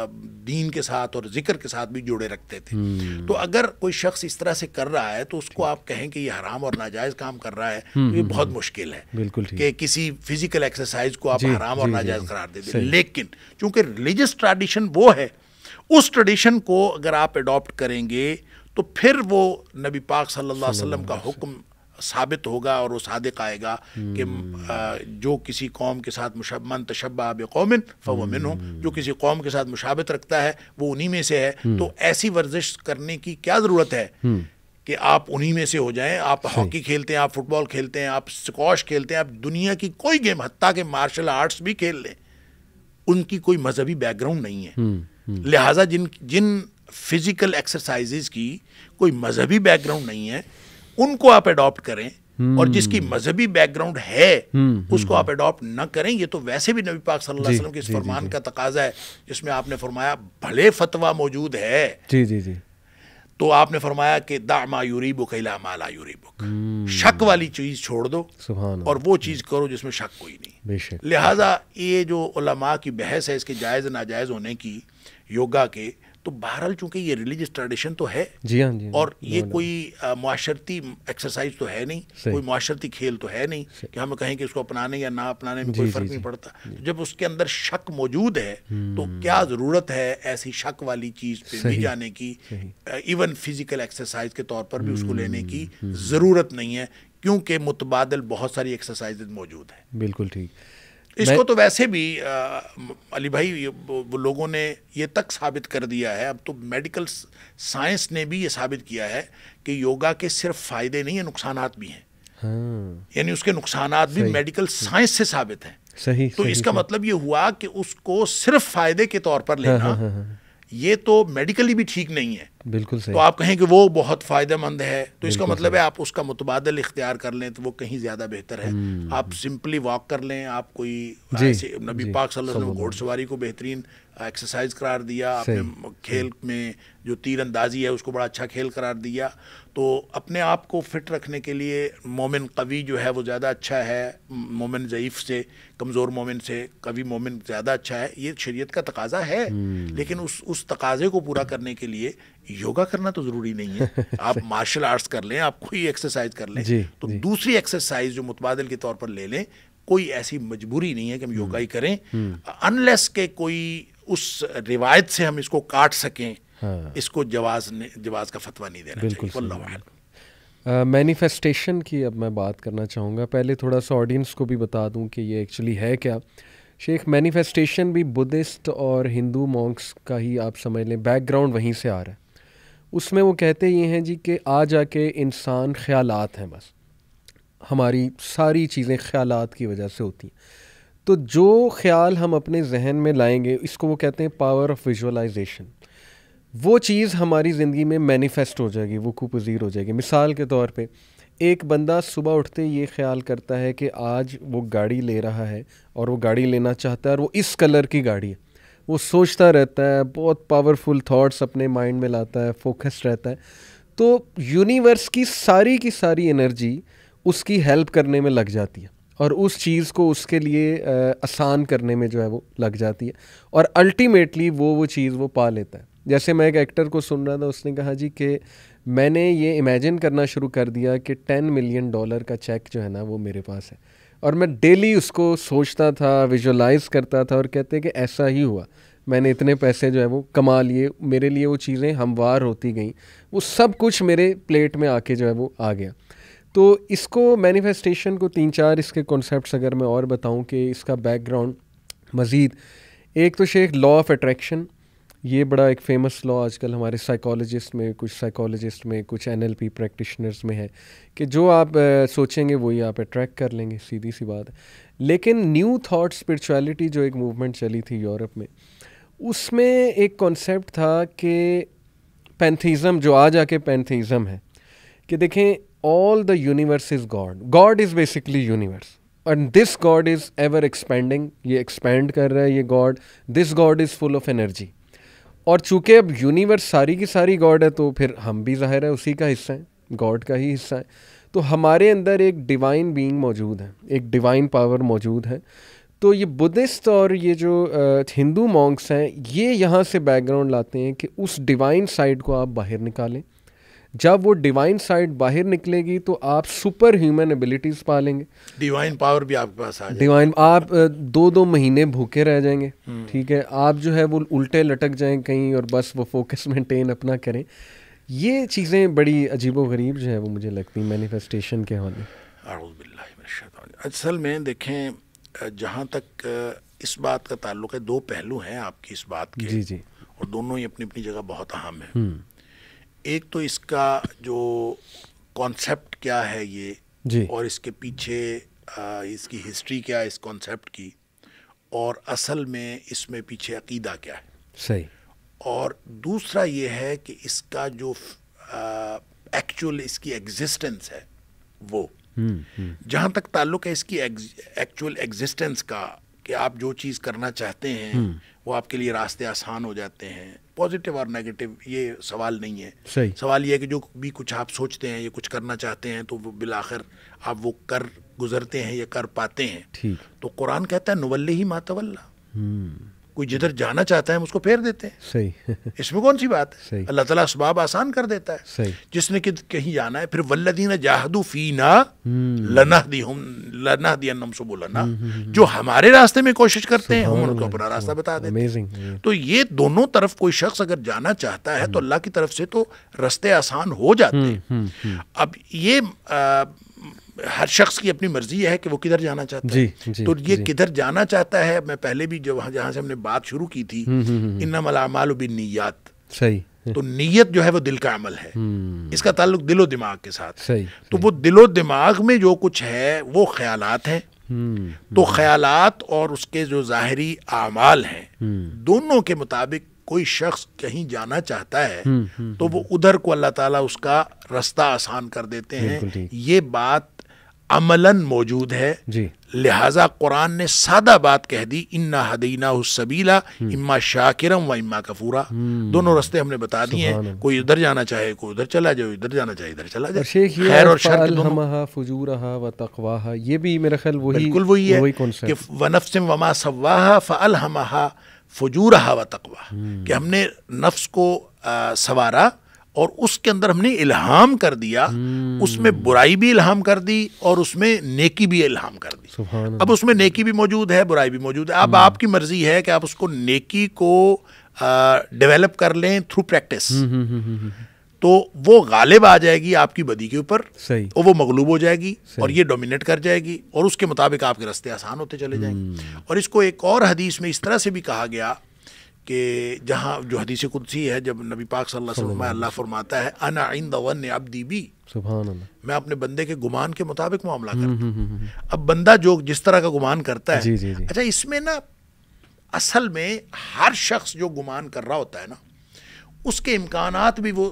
दीन के साथ और जिक्र के साथ भी जुड़े रखते थे हम्म। तो अगर कोई शख्स इस तरह से कर रहा है तो उसको आप कहें कि ये हराम और नाजायज़ काम कर रहा है हम्म, तो ये हम्म, बहुत मुश्किल है बिल्कुल कि किसी फिजिकल एक्सरसाइज को आप हराम और नाजायज़ करार दे दें लेकिन चूंकि रिलीजियस ट्रेडिशन वो है उस ट्रेडिशन को अगर आप अडॉप्ट करेंगे तो फिर वो नबी पाक सल्लल्लाहु अलैहि वसल्लम का हुक्म साबित होगा और वो सादिक आएगा कि हम्म। जो किसी कौम के साथ मुशबन तशबा अब कौमिन फ़मिन हम्म। हो जो किसी कौम के साथ मुशाबत रखता है वो उन्हीं में से है हम्म। तो ऐसी वर्जिश करने की क्या ज़रूरत है कि आप उन्हीं में से हो जाएं आप हॉकी खेलते हैं आप फुटबॉल खेलते हैं आप स्कॉश खेलते हैं आप दुनिया की कोई गेम हती के मार्शल आर्ट्स भी खेल लें उनकी कोई मजहबी बैकग्राउंड नहीं है लिहाजा जिन जिन फिज़िकल एक्सरसाइजेज की कोई मजहबी बैकग्राउंड नहीं है उनको आप अडॉप्ट करें और जिसकी हम्म। मजहबी बैकग्राउंड है हम्म, उसको हम्म। आप अडॉप्ट न करें ये तो वैसे भी नबी पाक सल्लल्लाहु अलैहि वसल्लम के इस फरमान का तकाजा है जिसमें आपने फरमाया भले फतवा मौजूद है जी जी जी तो आपने फरमाया कि दामा बुक माला बुक शक वाली चीज़ छोड़ दो और वो चीज़ करो जिसमें शक कोई नहीं लिहाजा ये जो उलमा की बहस है इसके जायज़ नाजायज़ होने की योगा के तो बहरहाल चूंकि ये रिलीजियस ट्रेडिशन तो है जी हाँ जी हाँ, और ये कोई माशरती एक्सरसाइज तो है नहीं कोई माशरती खेल तो है नहीं कि हम कहें कि इसको अपनाने या ना अपनाने में कोई फर्क नहीं पड़ता तो जब उसके अंदर शक मौजूद है तो हम्म। क्या ज़रूरत है ऐसी शक वाली चीज़ पे भी जाने की इवन फिजिकल एक्सरसाइज के तौर पर भी उसको हम्म, लेने की हम्म। ज़रूरत नहीं है क्योंकि मुतबादल बहुत सारी एक्सरसाइज मौजूद है बिल्कुल ठीक इसको तो वैसे भी आ, अली भाई वो लोगों ने ये तक साबित कर दिया है अब तो मेडिकल साइंस ने भी ये साबित किया है कि योगा के सिर्फ फायदे नहीं है नुकसान भी हैं हाँ। यानी उसके नुकसान भी मेडिकल साइंस से साबित हैं सही तो सही, इसका सही। मतलब ये हुआ कि उसको सिर्फ फायदे के तौर पर हाँ, लेना हाँ, हाँ, हाँ। ये तो मेडिकली भी ठीक नहीं है बिल्कुल सही तो आप कहें कि वो बहुत फ़ायदेमंद है तो इसका मतलब है आप उसका मुतबादल इख्तियार कर लें तो वो कहीं ज़्यादा बेहतर है हम्म। आप सिंपली वॉक कर लें आप कोई नबी पाक सल्लल्लाहु अलैहि घोड़सवारी को बेहतरीन एक्सरसाइज करार दिया आपने खेल हम्म। में जो तीर अंदाजी है उसको बड़ा अच्छा खेल करार दिया तो अपने आप को फिट रखने के लिए मोमिन कवि जो है वो ज़्यादा अच्छा है मोमिन ज़यीफ़ से कमज़ोर मोमिन से कवि मोमिन ज़्यादा अच्छा है ये शरीयत का तकाजा है हम्म। लेकिन उस उस तकाजे को पूरा करने के लिए योगा करना तो जरूरी नहीं है आप मार्शल आर्ट्स कर लें आप कोई एक्सरसाइज कर लें जी, तो जी. दूसरी एक्सरसाइज जो मुतबादल के तौर पर ले लें कोई ऐसी मजबूरी नहीं है कि हम हम्म, योगा ही करें अनलेस हम्म। के कोई उस रिवायत से हम इसको काट सकें हाँ। इसको जवाज ने जवाज का फतवा नहीं देना बिल्कुल मैनिफेस्टेशन की अब मैं बात करना चाहूँगा पहले थोड़ा सा ऑडियंस को भी बता दूँ कि ये एक्चुअली है क्या शेख मैनिफेस्टेशन भी बुद्धिस्ट और हिंदू मॉन्क्स का ही आप समझ लें बैकग्राउंड वहीं से आ रहा है उसमें वो कहते ये हैं जी कि आ जाके इंसान ख्यालात हैं बस हमारी सारी चीज़ें ख्यालात की वजह से होती हैं तो जो ख्याल हम अपने जहन में लाएंगे इसको वो कहते हैं पावर ऑफ विजुअलाइजेशन वो चीज़ हमारी ज़िंदगी में मैनिफेस्ट हो जाएगी वो पजीर हो जाएगी मिसाल के तौर पे एक बंदा सुबह उठते ये ख्याल करता है कि आज वो गाड़ी ले रहा है और वो गाड़ी लेना चाहता है और वो इस कलर की गाड़ी है वो सोचता रहता है बहुत पावरफुल थॉट्स अपने माइंड में लाता है फोकस रहता है तो यूनिवर्स की सारी की सारी एनर्जी उसकी हेल्प करने में लग जाती है और उस चीज़ को उसके लिए आसान करने में जो है वो लग जाती है और अल्टीमेटली वो वो चीज़ वो पा लेता है जैसे मैं एक एक्टर को सुन रहा था उसने कहा जी कि मैंने ये इमेजिन करना शुरू कर दिया कि टेन मिलियन डॉलर का चेक जो है ना वो मेरे पास है और मैं डेली उसको सोचता था विजुलाइज करता था और कहते कि ऐसा ही हुआ मैंने इतने पैसे जो है वो कमा लिए मेरे लिए वो चीज़ें हमवार होती गई वो सब कुछ मेरे प्लेट में आके जो है वो आ गया तो इसको मैनिफेस्टेशन को तीन चार इसके कॉन्सेप्ट अगर मैं और बताऊँ कि इसका बैकग्राउंड मज़ीद एक तो शेख लॉ ऑफ अट्रैक्शन ये बड़ा एक फेमस लॉ आजकल हमारे साइकोलॉजिस्ट में कुछ साइकोलॉजिस्ट में कुछ एन प्रैक्टिशनर्स में है कि जो आप सोचेंगे वही आप अट्रैक्ट कर लेंगे सीधी सी बात है लेकिन न्यू थॉट स्पिरिचुअलिटी जो एक मूवमेंट चली थी यूरोप में उसमें एक कॉन्सेप्ट था कि पैंथीज़म जो आज आके पैंथीज़म है कि देखें all the universe is God God is basically universe and this God is ever expanding ये एक्सपेंड कर रहा है ये God this God is full of energy और चूंकि अब यूनिवर्स सारी की सारी गॉड है तो फिर हम भी जाहिर है उसी का हिस्सा है गॉड का ही हिस्सा है तो हमारे अंदर एक डिवाइन बीइंग मौजूद है एक डिवाइन पावर मौजूद है तो ये बुद्धिस्ट और ये जो हिंदू मॉन्क्स हैं ये यहाँ से बैकग्राउंड लाते हैं कि उस डिवाइन साइड को आप बाहर निकालें जब वो डिवाइन साइड बाहर निकलेगी तो आप सुपर ह्यूमन एबिलिटीज पा लेंगे डिवाइन पावर भी आपके पास आ डिवाइन आप दो दो महीने भूखे रह जाएंगे ठीक है आप जो है वो उल्टे लटक जाएं कहीं और बस वो फोकस मेंटेन अपना करें ये चीज़ें बड़ी अजीब गरीब जो है वो मुझे लगती मैनिफेस्टेशन के हवाले असल में देखें जहाँ तक इस बात का ताल्लुक है दो पहलू हैं आपकी इस बात के जी जी और दोनों ही अपनी अपनी जगह बहुत अहम है हम्म। एक तो इसका जो कॉन्सेप्ट क्या है ये जी और इसके पीछे आ, इसकी हिस्ट्री क्या है इस कॉन्सेप्ट की और असल में इसमें पीछे अकीदा क्या है सही और दूसरा ये है कि इसका जो एक्चुअल इसकी एग्जिस्टेंस है वो हम्म, हम्म। जहाँ तक ताल्लुक है इसकी एक्चुअल एग्जिस्टेंस का कि आप जो चीज़ करना चाहते हैं हम्म। वो आपके लिए रास्ते आसान हो जाते हैं पॉजिटिव और नेगेटिव ये सवाल नहीं है सही सवाल ये है कि जो भी कुछ आप सोचते हैं या कुछ करना चाहते हैं तो वो बिलाखिर आप वो कर गुजरते हैं या कर पाते हैं ठीक तो कुरान कहता है नवल्ले ही मातवल्ला हम्म। कोई जिधर जाना चाहता है हम उसको फेर देते हैं सही इसमें कौन सी बात है अल्लाह ताला असबाब आसान कर देता है सही जिसने कि कहीं जाना है फिर वल्लदीन जाहदू फीना लना दी हम लना दी हम लना जो हमारे रास्ते में कोशिश करते हैं हम उनको अपना रास्ता बता देते हैं तो ये दोनों तरफ कोई शख्स अगर जाना चाहता है तो अल्लाह की तरफ से तो रास्ते आसान हो जाते हम्म, हैं हम्म, हम्म। अब ये हर शख्स की अपनी मर्जी है कि वो किधर जाना चाहता जी, है जी, तो ये किधर जाना चाहता है मैं पहले भी जो जहां से हमने बात शुरू की थी इन मलामाल नीयत सही तो नीयत जो है वो दिल का अमल है हम्म। इसका ताल्लुक दिलो दिमाग के साथ सही तो सही। वो दिलो दिमाग में जो कुछ है वो ख्यालात हैं हम्म, तो हम्म। ख्यालात और उसके जो ज़ाहरी अमाल हैं दोनों के मुताबिक कोई शख्स कहीं जाना चाहता है तो वो उधर को अल्लाह ताला उसका रास्ता आसान कर देते हैं ये बात अमलन मौजूद है जी लिहाजा कुरान ने सादा बात कह दी इन्ना हदीना सबीला हम्म। इम्मा शाकिरम व इम्मा कफूरा हम्म। दोनों रास्ते हमने बता दिए हैं कोई उधर जाना चाहे कोई उधर चला जाए इधर जाना चाहे इधर चला जाए खैर और शर फजूरहा व तकवाहा ये भी मेरा ख्याल वही बिल्कुल वही है कि वनफ्सिम वमा सवाहा फअलहमहा फजूरहा व तकवाहा हम्म। कि हमने नफ्स को सवारा और उसके अंदर हमने इल्हाम कर दिया हम्म। उसमें बुराई भी इल्हाम कर दी और उसमें नेकी भी इल्हाम कर दी अब उसमें नेकी भी मौजूद है बुराई भी मौजूद है अब हम्म। आपकी मर्जी है कि आप उसको नेकी को डेवलप कर लें थ्रू हम्म, प्रैक्टिस तो वो गालिब आ जाएगी आपकी बदी के ऊपर और वो मगलूब हो जाएगी और ये डोमिनेट कर जाएगी और उसके मुताबिक आपके रास्ते आसान होते चले जाएंगे और इसको एक और हदीस में इस तरह से भी कहा गया कि जहाँ जो हदीस कुदसी है जब नबी पाक सल्लल्लाहु अलैहि वसल्लम अल्लाह फरमाता है अना आइंद बी मैं अपने बंदे के गुमान के मुताबिक मामला हम्म, करता हूँ हम्म, हम्म, अब बंदा जो जिस तरह का गुमान करता है जी, जी, जी. अच्छा इसमें ना असल में हर शख्स जो गुमान कर रहा होता है ना उसके इम्कान भी वो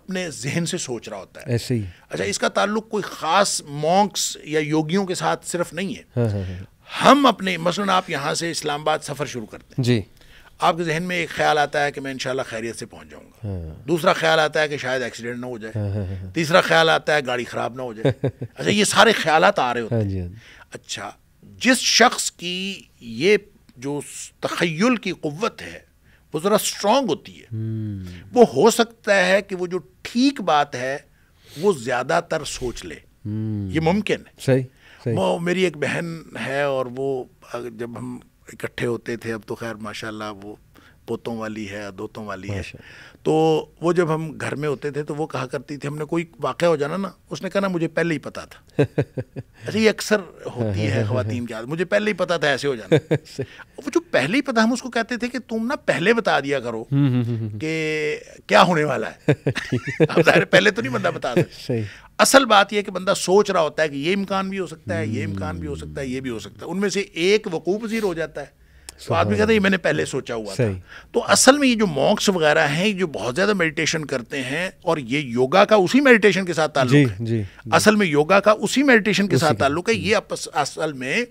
अपने जहन से सोच रहा होता है ऐसे ही अच्छा इसका ताल्लुक कोई ख़ास मॉन्क्स या योगियों के साथ सिर्फ नहीं है हाँ, हाँ, हाँ। हम अपने मसलन आप यहाँ से इस्लामाबाद सफ़र शुरू करते हैं जी आपके जहन में एक ख्याल आता है कि मैं इनशाला खैरियत से पहुंच जाऊंगा हाँ। दूसरा ख्याल आता है कि शायद एक्सीडेंट ना हो जाए हाँ, हाँ, तीसरा ख्याल आता है गाड़ी ख़राब ना हो जाए अच्छा ये सारे ख्याल आ रहे होते हैं अच्छा जिस शख्स की ये जो तखयल की कुत है वो ज़रा स्ट्रॉन्ग होती है हम्म। वो हो सकता है कि वो जो ठीक बात है वो ज़्यादातर सोच ले हम्म। ये मुमकिन है सही, सही वो मेरी एक बहन है और वो जब हम इकट्ठे होते थे अब तो खैर माशाल्लाह वो पोतों वाली है दोतों वाली है तो वो जब हम घर में होते थे तो वो कहा करती थी हमने कोई वाक़ हो जाना ना उसने कहा ना मुझे पहले ही पता था ऐसे ये अक्सर होती है खातन की आदत मुझे पहले ही पता था ऐसे हो जाना वो जो पहले ही पता हम उसको कहते थे कि तुम ना पहले बता दिया करो हम्म, हम्म, हम्म, कि क्या होने वाला है पहले तो नहीं बंदा बता असल बात यह कि बंदा सोच रहा होता है कि ये इम्कान भी हो सकता है ये इम्कान भी हो सकता है ये भी हो सकता है उनमें से एक वकूफ़ पजीर हो जाता है तो आदमी कहते हैं ये मैंने पहले सोचा हुआ था तो असल में ये जो मॉक्स वगैरह हैं जो बहुत ज़्यादा मेडिटेशन करते हैं और ये योगा का उसी मेडिटेशन के साथ ताल्लुक है जी, जी, असल में योगा का उसी मेडिटेशन के साथ ताल्लुक है ये असल में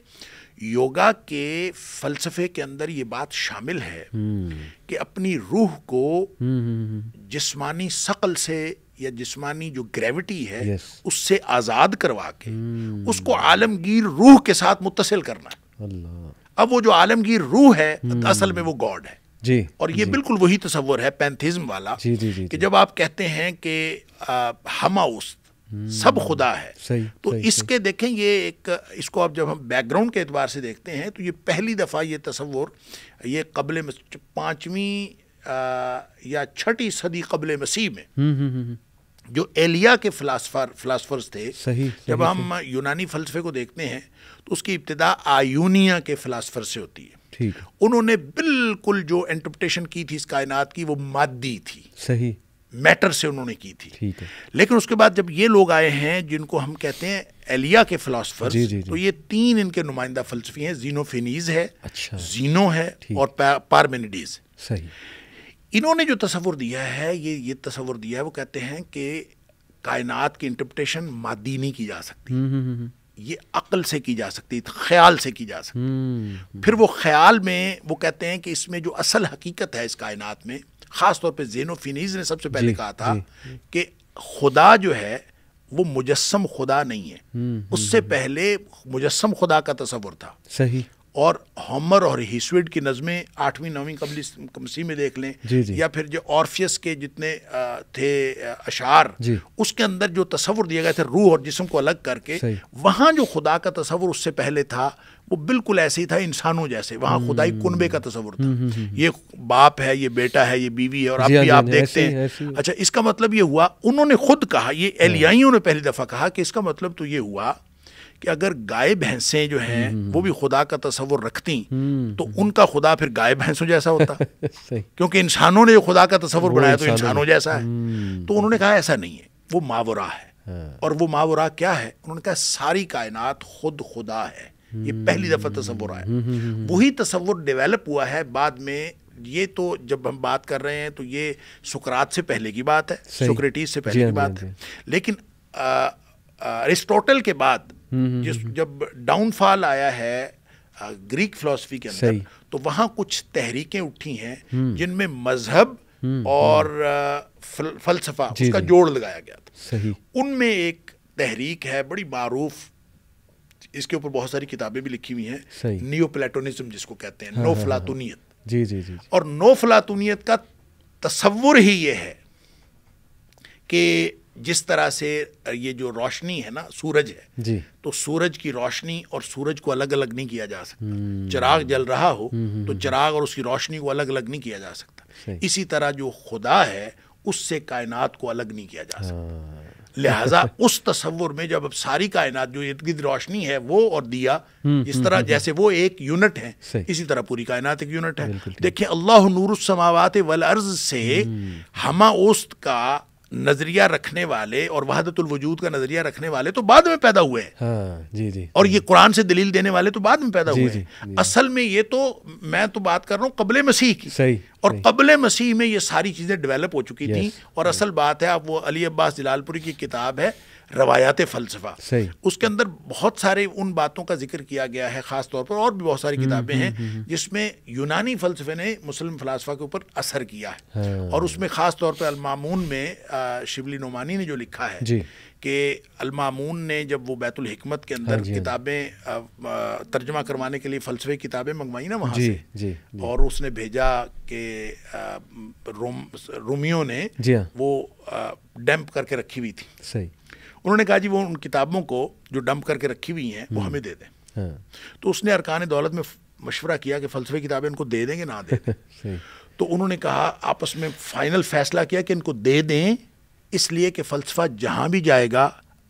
योगा के फलसफे के अंदर ये बात शामिल है हम्म। कि अपनी रूह को हम्म, हम्म, जिस्मानी शक्ल से या जिस्मानी जो ग्रेविटी है yes. उससे आज़ाद करवा के hmm. उसको आलमगीर रूह के साथ मुतसिल करना अल्लाह अब वो जो आलमगीर रूह है hmm. असल में वो गॉड है जी और ये जी. बिल्कुल वही तस्वर है पैंथिज्म वाला जी, जी, जी, कि जब आप कहते हैं कि हम hmm. सब खुदा है सही, तो सही, इसके सही। देखें ये एक इसको आप जब हम बैकग्राउंड के एतबार से देखते हैं तो ये पहली दफ़ा ये तस्वर ये कबल पाँचवीं या छठी सदी कबल मसीह में हुँ, हुँ, हुँ. जो एलिया के फिलासफर फिलासफर्स थे सही, सही जब हम सही। यूनानी फलसफे को देखते हैं तो उसकी इब्तदा आयूनिया के फिलासफर से होती है ठीक उन्होंने बिल्कुल जो इंटरप्रटेशन की थी इस कायनात की वो मादी थी सही मैटर से उन्होंने की थी ठीक है लेकिन उसके बाद जब ये लोग आए हैं जिनको हम कहते हैं एलिया के फिलासफर तो ये तीन इनके नुमाइंदा फलसफी हैं जीनोफिनीज है अच्छा जीनो है और पा, पारमेनिडीज सही इन्होंने जो तस्वुर दिया है ये ये तस्वुर दिया है वो कहते हैं कि कायनात की इंटरप्रटेशन मादी नहीं की जा सकती हम्म, हम्म, हम्म, ये अक्ल से की जा सकती ख्याल से की जा सकती फिर वो ख्याल में वो कहते हैं कि इसमें जो असल हकीकत है इस कायनात में ख़ास तौर पे जेनोफिनीज ने सबसे पहले कहा था कि खुदा जो है वो मुजस्म खुदा नहीं है उससे पहले मुजस्म खुदा का तस्वुर था सही और हॉमर और हिस्विड की नज़में आठवीं नौवीं कबली कमसी में देख लें जी जी। या फिर जो ऑर्फियस के जितने थे अशार उसके अंदर जो तस्वुर दिए गए थे रूह और जिसम को अलग करके वहाँ जो खुदा का तस्वुर उससे पहले था वो बिल्कुल ऐसे ही था इंसानों जैसे वहाँ हम्म, खुदाई हम्म, हम्म, कुनबे का तस्वुर था ये बाप है ये बेटा है ये बीवी है और आप हाँ, भी आप हाँ, देखते हैं अच्छा इसका मतलब ये हुआ उन्होंने खुद कहा ये हाँ। एलियाइयों ने पहली दफ़ा कहा कि इसका मतलब तो ये हुआ कि अगर गाय भैंसें जो हैं हम्म, हम्म, वो हम्म। भी खुदा का तस्वुर रखती तो उनका खुदा फिर गाय भैंसों जैसा होता क्योंकि इंसानों ने जो खुदा का तस्वुर बनाया तो इंसानों जैसा है तो उन्होंने कहा ऐसा नहीं है वो मावरा है हाँ। और वो मावरा क्या है उन्होंने कहा सारी कायनात खुद खुदा है ये पहली दफ़ा तस्वुर आया वही तस्वुर डेवलप हुआ है बाद में ये तो जब हम बात कर रहे हैं तो ये सुकरात से पहले की बात है सुक्रेटिस से पहले की हाँ बात हाँ है लेकिन अरिस्टोटल के बाद जिस जब डाउनफॉल आया है ग्रीक फिलोसफी के अंदर तो वहाँ कुछ तहरीकें उठी हैं हम्म। जिनमें मजहब हम्म, और हम्म। फल, फलसफा उसका जोड़ लगाया गया था उनमें एक तहरीक है बड़ी मारूफ इसके ऊपर बहुत सारी किताबें भी लिखी हुई हैं नियो प्लेटोनिज्म जिसको कहते हैं नो हाँ, फलातूनियत हाँ, हाँ, जी जी जी और नो फलातूनीत का तस्वुर ही ये है कि जिस तरह से ये जो रोशनी है ना सूरज है जी तो सूरज की रोशनी और सूरज को अलग अलग नहीं किया जा सकता हम्म। चिराग जल रहा हो हम्म, हम्म, तो चिराग और उसकी रोशनी को अलग अलग नहीं किया जा सकता इसी तरह जो खुदा है उससे कायनात को अलग नहीं किया जा सकता हाँ। लिहाजा उस तस्वुर में जब अब सारी कायनात जो इर्द गिर्द रोशनी है वो और दिया इस तरह जैसे वो एक यूनिट है इसी तरह पूरी कायनात एक यूनिट है देखिए अल्लाह नूर समावत वल अर्ज से हम ओस्त का नजरिया रखने वाले और वहादतुल वजूद का नजरिया रखने वाले तो बाद में पैदा हुए हाँ, जी जी और ये कुरान से दलील देने वाले तो बाद में पैदा जी, हुए जी, जी, असल में ये तो मैं तो बात कर रहा हूँ कबल मसीह की सही और कबल मसीह में ये सारी चीज़ें डेवलप हो चुकी थी और असल बात है आप वो अली अब्बास जलालपुरी की किताब है रवायात फ़लसफ़ा उसके अंदर बहुत सारे उन बातों का जिक्र किया गया है ख़ास तौर पर और भी बहुत सारी हम्म, किताबें हम्म, हैं हम्म, जिसमें यूनानी फ़लसफ़े ने मुस्लिम फ़लासफ़ा के ऊपर असर किया है हाँ। और उसमें ख़ास तौर पर अलमामून में शिवली नुमानी ने जो लिखा है कि अलमामून ने जब वो बैतुल हिकमत के अंदर हाँ हाँ। किताबें तर्जमा करवाने के लिए फ़लसफ़े किताबें मंगवाई ना वहाँ से जी, जी। और उसने भेजा कि रोम रोमियो ने वो डैम्प करके रखी हुई थी सही उन्होंने कहा जी वो उन किताबों को जो डंप करके रखी हुई हैं वो हम्म। हमें दे दें हाँ। तो उसने अरकान दौलत में मशवरा किया कि फलसफे किताबें इनको दे देंगे ना दे तो उन्होंने कहा आपस में फाइनल फैसला किया कि इनको दे दें इसलिए कि फ़लसफ़ा जहां भी जाएगा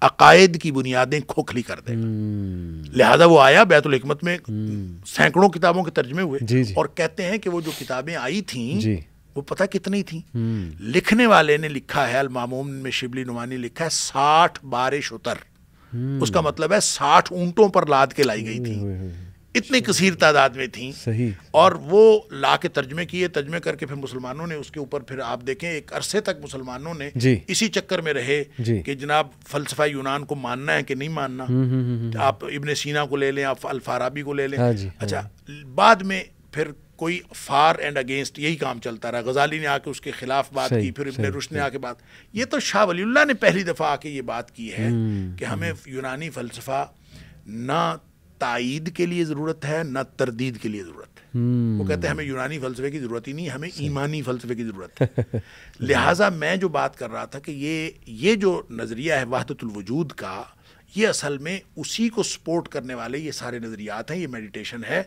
अकायद की बुनियादें खोखली कर देगा हम्म। लिहाजा वो आया बैतुलहमत में हम्म। सैकड़ों किताबों के तर्जमे हुए जी जी। और कहते हैं कि वो जो किताबें आई थी वो पता कितनी थी हम्म। लिखने वाले ने लिखा है अलमामूम में शिबली नुमानी लिखा है साठ बारिश उतर हम्म। उसका मतलब है साठ ऊंटों पर लाद के लाई गई थी इतनी कसीर तादाद में थी सही और वो ला के तर्जमे किए तर्जमे करके फिर मुसलमानों ने उसके ऊपर फिर आप देखें एक अरसे तक मुसलमानों ने इसी चक्कर में रहे कि जनाब फलसफा यूनान को मानना है कि नहीं मानना हुँ, हम्म, हुँ, आप इबन सीना को ले लें आप अल्फाराबी को ले लें हाँ हाँ अच्छा बाद में फिर कोई फार एंड अगेंस्ट यही काम चलता रहा गजाली ने आके उसके खिलाफ बात की फिर इबन रुश ने आके बात ये तो शाह वलील्ला ने पहली दफ़ा आके ये बात की है हम्म, कि हम्म। हमें यूनानी फ़लसफ़ा ना तइद के लिए ज़रूरत है ना तरदीद के लिए ज़रूरत है हम्म। वो कहते हैं हमें यूनानी फ़लसफ़े की ज़रूरत ही नहीं हमें ईमानी फ़लसफ़े की ज़रूरत है लिहाजा मैं जो बात कर रहा था कि ये ये जो नज़रिया है वजूद का ये असल में उसी को सपोर्ट करने वाले ये सारे नज़रियात हैं ये मेडिटेशन है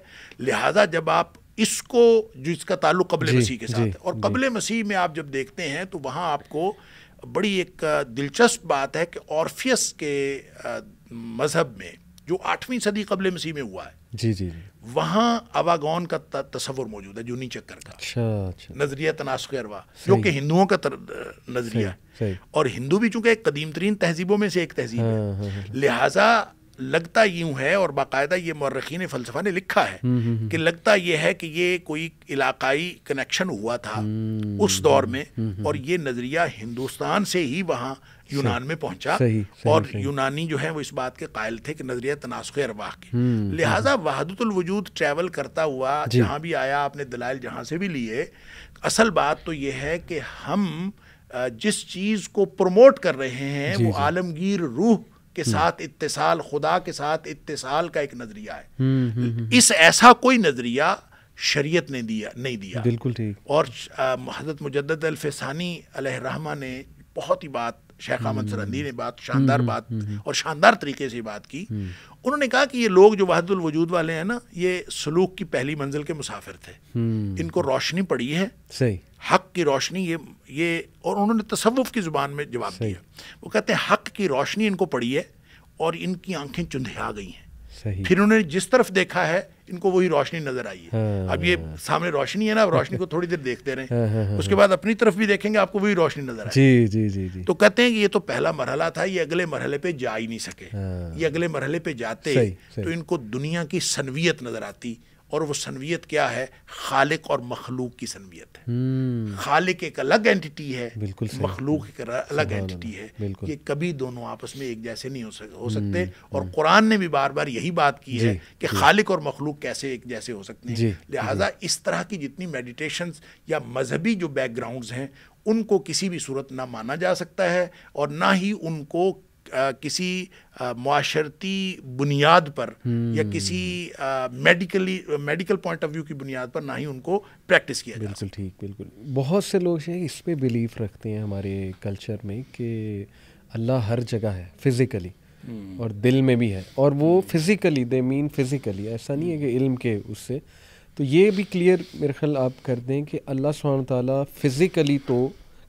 लिहाजा जब आप इसको जिसका ताल्लुक कबल मसीह के साथ है और कबल मसीह में आप जब देखते हैं तो वहाँ आपको बड़ी एक दिलचस्प बात है कि औरफियस के मज़हब में जो आठवीं सदी कबल मसीह में हुआ है जी जी वहाँ अवागौन का तस्वर मौजूद है जूनी चक्कर का नज़रिया तनासक जो कि हिंदुओं का नज़रिया है और हिंदू भी चूंकि एक कदीम तरीन तहजीबों में से एक तहजीब है हाँ, हाँ, हाँ। लिहाजा लगता यूं है और बाकायदा ये मौरखीन फ़लसफ़ा ने लिखा है हम्म, हम्म, हम्म। कि लगता यह है कि ये कोई इलाकाई कनेक्शन हुआ था उस दौर में और ये नज़रिया हिंदुस्तान से ही वहाँ यूनान में पहुंचा सही, सही, और सही। यूनानी जो है वो इस बात के कायल थे कि नजरिया तनासुख अरबाह के लिहाजा वहादतुल वजूद ट्रैवल करता हुआ जहाँ भी आया आपने दलाइल जहां से भी लिए असल बात तो ये है कि हम जिस चीज़ को प्रमोट कर रहे हैं वो आलमगीर रूह के साथ इत्तेसाल खुदा के साथ इत्तेसाल का एक नज़रिया है हम्म, हम्म, हम्म, इस ऐसा कोई नज़रिया शरीयत ने दिया नहीं दिया बिल्कुल ठीक और हज़रत मुजद अलफसानी रहमा ने बहुत ही बात शेख हम्म, अहमद सरंदी हम्म, ने बात हम्म, शानदार बात और शानदार तरीके से बात की उन्होंने कहा कि ये लोग जो वहादुल वजूद वाले हैं ना ये सलूक की पहली मंजिल के मुसाफिर थे इनको रोशनी पड़ी है सही हक की रोशनी ये ये और उन्होंने तसवुफ की ज़ुबान में जवाब दिया वो कहते हैं हक की रोशनी इनको पड़ी है और इनकी आंखें आ गई हैं सही फिर उन्होंने जिस तरफ देखा है इनको वही रोशनी नजर आई है हाँ, अब ये सामने रोशनी है ना अब रोशनी को थोड़ी देर देखते रहे हाँ, हाँ, हाँ, उसके हाँ। बाद अपनी तरफ भी देखेंगे आपको वही रोशनी नजर आई जी जी जी तो कहते हैं कि ये तो पहला मरहला था ये अगले मरहले पे जा ही नहीं सके हाँ। ये अगले मरहले पे जाते तो इनको दुनिया की सनवियत नजर आती और वो सनवियत क्या है खालिक और मखलूक की सनवियत है हम्म। खालिक एक अलग एंटिटी है मखलूक एक अलग एंटिटी है ये कभी दोनों आपस में एक जैसे नहीं हो, सक, हो हम्म, सकते और हम्म। कुरान ने भी बार बार यही बात की है कि खालिक और मखलूक कैसे एक जैसे हो सकते हैं लिहाजा इस तरह की जितनी मेडिटेशन या मजहबी जो बैकग्राउंड हैं उनको किसी भी सूरत ना माना जा सकता है और ना ही उनको आ, किसी माशरती बुनियाद पर या हम्म। किसी medically medical point of view की बुनियाद पर ना ही उनको प्रैक्टिस किया जाए बिल्कुल ठीक बिल्कुल बहुत से लोग हैं इस पर बिलीफ रखते हैं हमारे कल्चर में कि अल्लाह हर जगह है फिज़िकली हम्म। और दिल में भी है और वो फिज़िकली दे मीन फिज़िकली ऐसा नहीं है कि इल्म के उससे तो ये भी क्लियर मेरे ख्याल आप कर दें कि अल्लाह सुबहान ताली फ़िज़िकली तो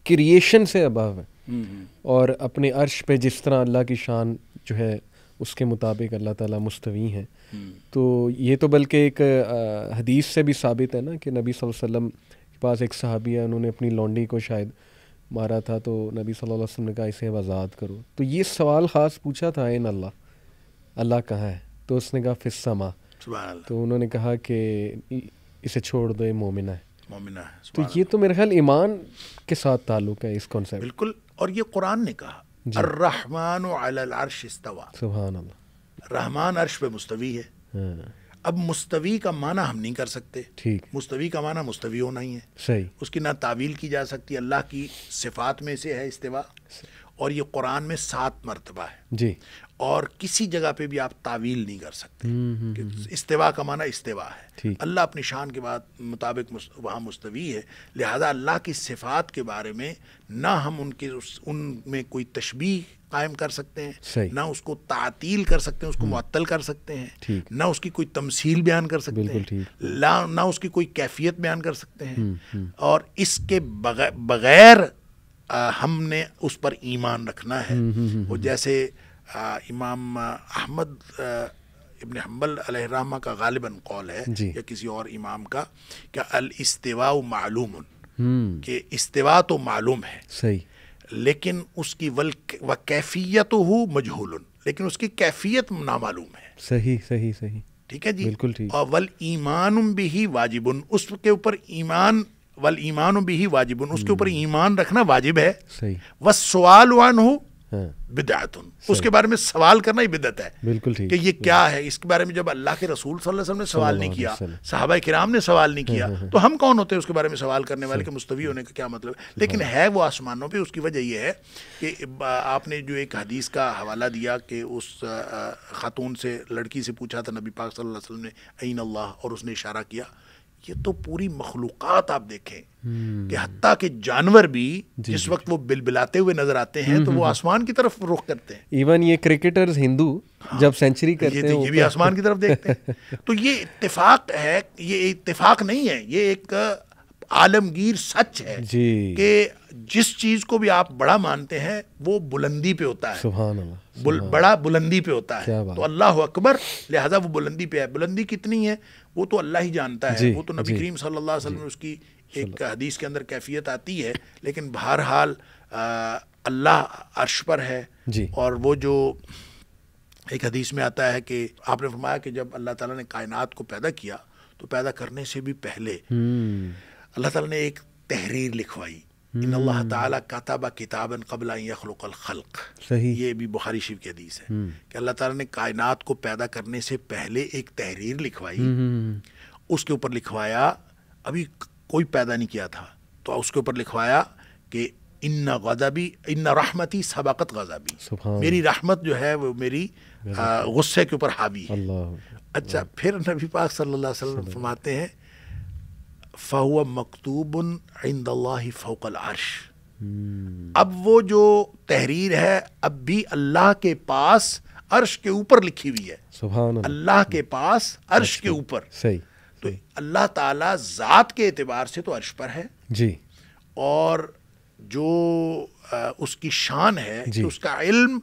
क्रिएशन से अभाव है और अपने अर्श पे जिस तरह अल्लाह की शान जो है उसके मुताबिक अल्लाह ताला मुस्तवी हैं तो ये तो बल्कि एक आ, हदीस से भी साबित है ना कि नबी वसल्लम के पास एक सहाबी है उन्होंने अपनी लॉन्डी को शायद मारा था तो नबी सल्लल्लाहु अलैहि वसल्लम ने कहा इसे आज़ाद करो तो ये सवाल ख़ास पूछा था इन अल्लाह अल्लाह कहाँ है तो उसने कहा समा तो उन्होंने कहा कि इसे छोड़ दो ये मोमिना है मोमिना है तो ये तो मेरे ख्याल ईमान के साथ ताल्लुक़ है इस कॉन्सेप्ट बिल्कुल और ये कुरान ने कहा रहमान अर्श इस्तवा रहमान अर्श पे मुस्तवी है हाँ। अब मुस्तवी का माना हम नहीं कर सकते ठीक मुस्तवी का माना मुस्तवी होना ही है सही उसकी ना तावील की जा सकती अल्लाह की सिफात में से है इस्तवा और ये कुरान में सात मरतबा है जी और किसी जगह पे भी आप तावील नहीं कर सकते हम्म, हम्म, हम्म। इस्तेवा का माना इस्तेवा है अल्लाह अपनी शान के बाद मुताबिक वहाँ मुस्तवी है लिहाजा अल्लाह की सिफात के बारे में ना हम उनके उस उनमें कोई तशबी कायम कर सकते हैं ना उसको तातील कर सकते हैं उसको मअतल कर सकते हैं ना उसकी कोई तमसील बयान कर सकते हैं ला, ना उसकी कोई कैफियत बयान कर सकते हैं और इसके बगैर हमने उस पर ईमान रखना है वो जैसे इमाम अहमद इबन हम्बल रहमा का गालिबन कौल है या किसी और इमाम का क्या अल इस्तेवा मालूम कि इस्तेवा हम्म। तो मालूम है सही लेकिन उसकी वल व कैफियत हो मजहूल लेकिन उसकी कैफियत नामालूम है सही सही सही ठीक है जी बिल्कुल ठीक और वल ईमान भी ही वाजिब उसके ऊपर ईमान वल ईमान भी ही वाजिब उसके हम्म। ऊपर ईमान रखना वाजिब है सही वह सवाल वन हो हाँ। बिदात उसके बारे में सवाल करना ही बिदत है बिल्कुल ठीक कि ये क्या है इसके बारे में जब अल्लाह के रसूल सल्लल्लाहु अलैहि वसल्लम ने सवाल नहीं किया साहबा किराम ने सवाल नहीं किया हाँ, हाँ, तो हम कौन होते हैं उसके बारे में सवाल करने वाले के मुस्तवी होने का क्या मतलब है लेकिन है वो आसमानों पर उसकी वजह यह है कि आपने जो एक हदीस का हवाला दिया कि उस खातून से लड़की से पूछा था नबी पाक सल्लल्लाहु अलैहि वसल्लम ने ऐन अल्लाह और उसने इशारा किया ये तो पूरी मखलूक आप देखें हम्म। कि हती के जानवर भी जिस वक्त वो बिलबिलाते हुए नजर आते हैं तो हम्म, वो हम्म, आसमान की तरफ रुख करते हैं इवन ये क्रिकेटर्स हिंदू हाँ, जब सेंचुरी करते ये हैं ये भी आसमान की तरफ देखते हैं तो ये इत्तेफाक है ये इत्तेफाक नहीं है ये एक आलमगीर सच है कि जिस चीज को भी आप बड़ा मानते हैं वो बुलंदी पे होता है सुभान अल्लाह बुल, बड़ा बुलंदी पे होता है तो अल्लाह अकबर लिहाजा वो बुलंदी पे है बुलंदी कितनी है वो तो अल्लाह ही जानता है वो तो नबी करीम सल्लल्लाहु अलैहि वसल्लम उसकी एक हदीस के अंदर कैफियत आती है लेकिन बहरहाल अल्लाह अर्श पर है और वो जो एक हदीस में आता है कि आपने फरमाया कि जब अल्लाह ताला ने कायनात को पैदा किया तो पैदा करने से भी पहले हम्म। अल्लाह ताला ने एक तहरीर लिखवाई इन अल्लाह हम्म। ताला कताबा किताबन कबला यखलुकल खल्क सही ये भी बुखारी शिव की हदीस है हम्म। कि अल्लाह ताला ने कायनात को पैदा करने से पहले एक तहरीर लिखवाई हम्म, उसके ऊपर लिखवाया अभी कोई पैदा नहीं किया था तो उसके ऊपर लिखवाया कि इन्ना गजाबी इन्ना रहमती सबाकत गजाबी मेरी रहमत जो है वो मेरी गुस्से के ऊपर हावी है अच्छा फिर नबी पाक सल्लल्लाहु अलैहि वसल्लम फरमाते हैं फ़हुआ मकतूब इंद फ़ोकल अर्श अब वो जो तहरीर है अब भी अल्लाह के पास अर्श के ऊपर लिखी हुई है अल्लाह के पास अर्श के ऊपर सही तो अल्लाह ताला ज़ात के एतबार से तो अर्श पर है जी और जो आ, उसकी शान है कि उसका इल्म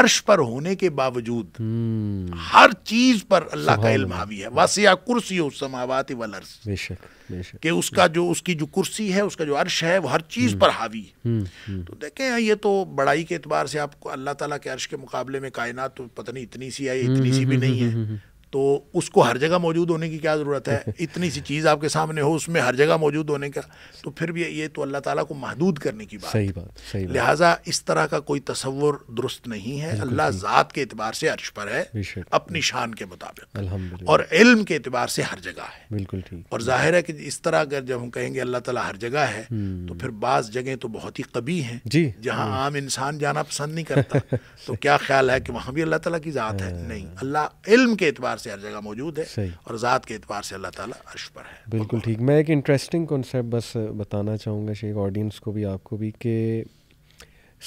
अर्श पर होने के बावजूद हम्म। हर चीज पर अल्लाह का इल्म हावी है वासिया कुर्सी हो समावात वल अर्श बेशक बेशक कि उसका जो उसकी जो कुर्सी है उसका जो अर्श है वो हर चीज हम्म। पर हावी है हम्म, तो देखें हाँ, ये तो बड़ाई के एतबार से आपको अल्लाह ताला के अर्श के मुकाबले में कायनात तो पता नहीं इतनी सी है इतनी सी भी नहीं है तो उसको हर जगह मौजूद होने की क्या ज़रूरत है इतनी सी चीज़ आपके सामने हो उसमें हर जगह मौजूद होने का तो फिर भी ये तो अल्लाह ताला को महदूद करने की बात सही बात सही लिहाजा इस तरह का कोई तस्वुर दुरुस्त नहीं है अल्लाह ज़ात के अतबार से अर्श पर है अपनी शान के मुताबिक और इल्म के अतबार से हर जगह है बिल्कुल ठीक और जाहिर है कि इस तरह अगर जब हम कहेंगे अल्लाह ताला हर जगह है हम्म। तो फिर बाज़ जगह तो बहुत ही कभी हैं जहाँ हाँ। आम इंसान जाना पसंद नहीं करता तो क्या ख्याल है कि वहाँ भी अल्लाह तला की ज़ात है हाँ। नहीं अल्लाह इल्म के अतबार से हर जगह मौजूद है और ज़ात के एतबार से अल्लाह ताला अर्श पर है बिल्कुल ठीक मैं एक इंटरेस्टिंग कॉन्सेप्ट बस बताना चाहूँगा शेख ऑडियंस को भी आपको भी कि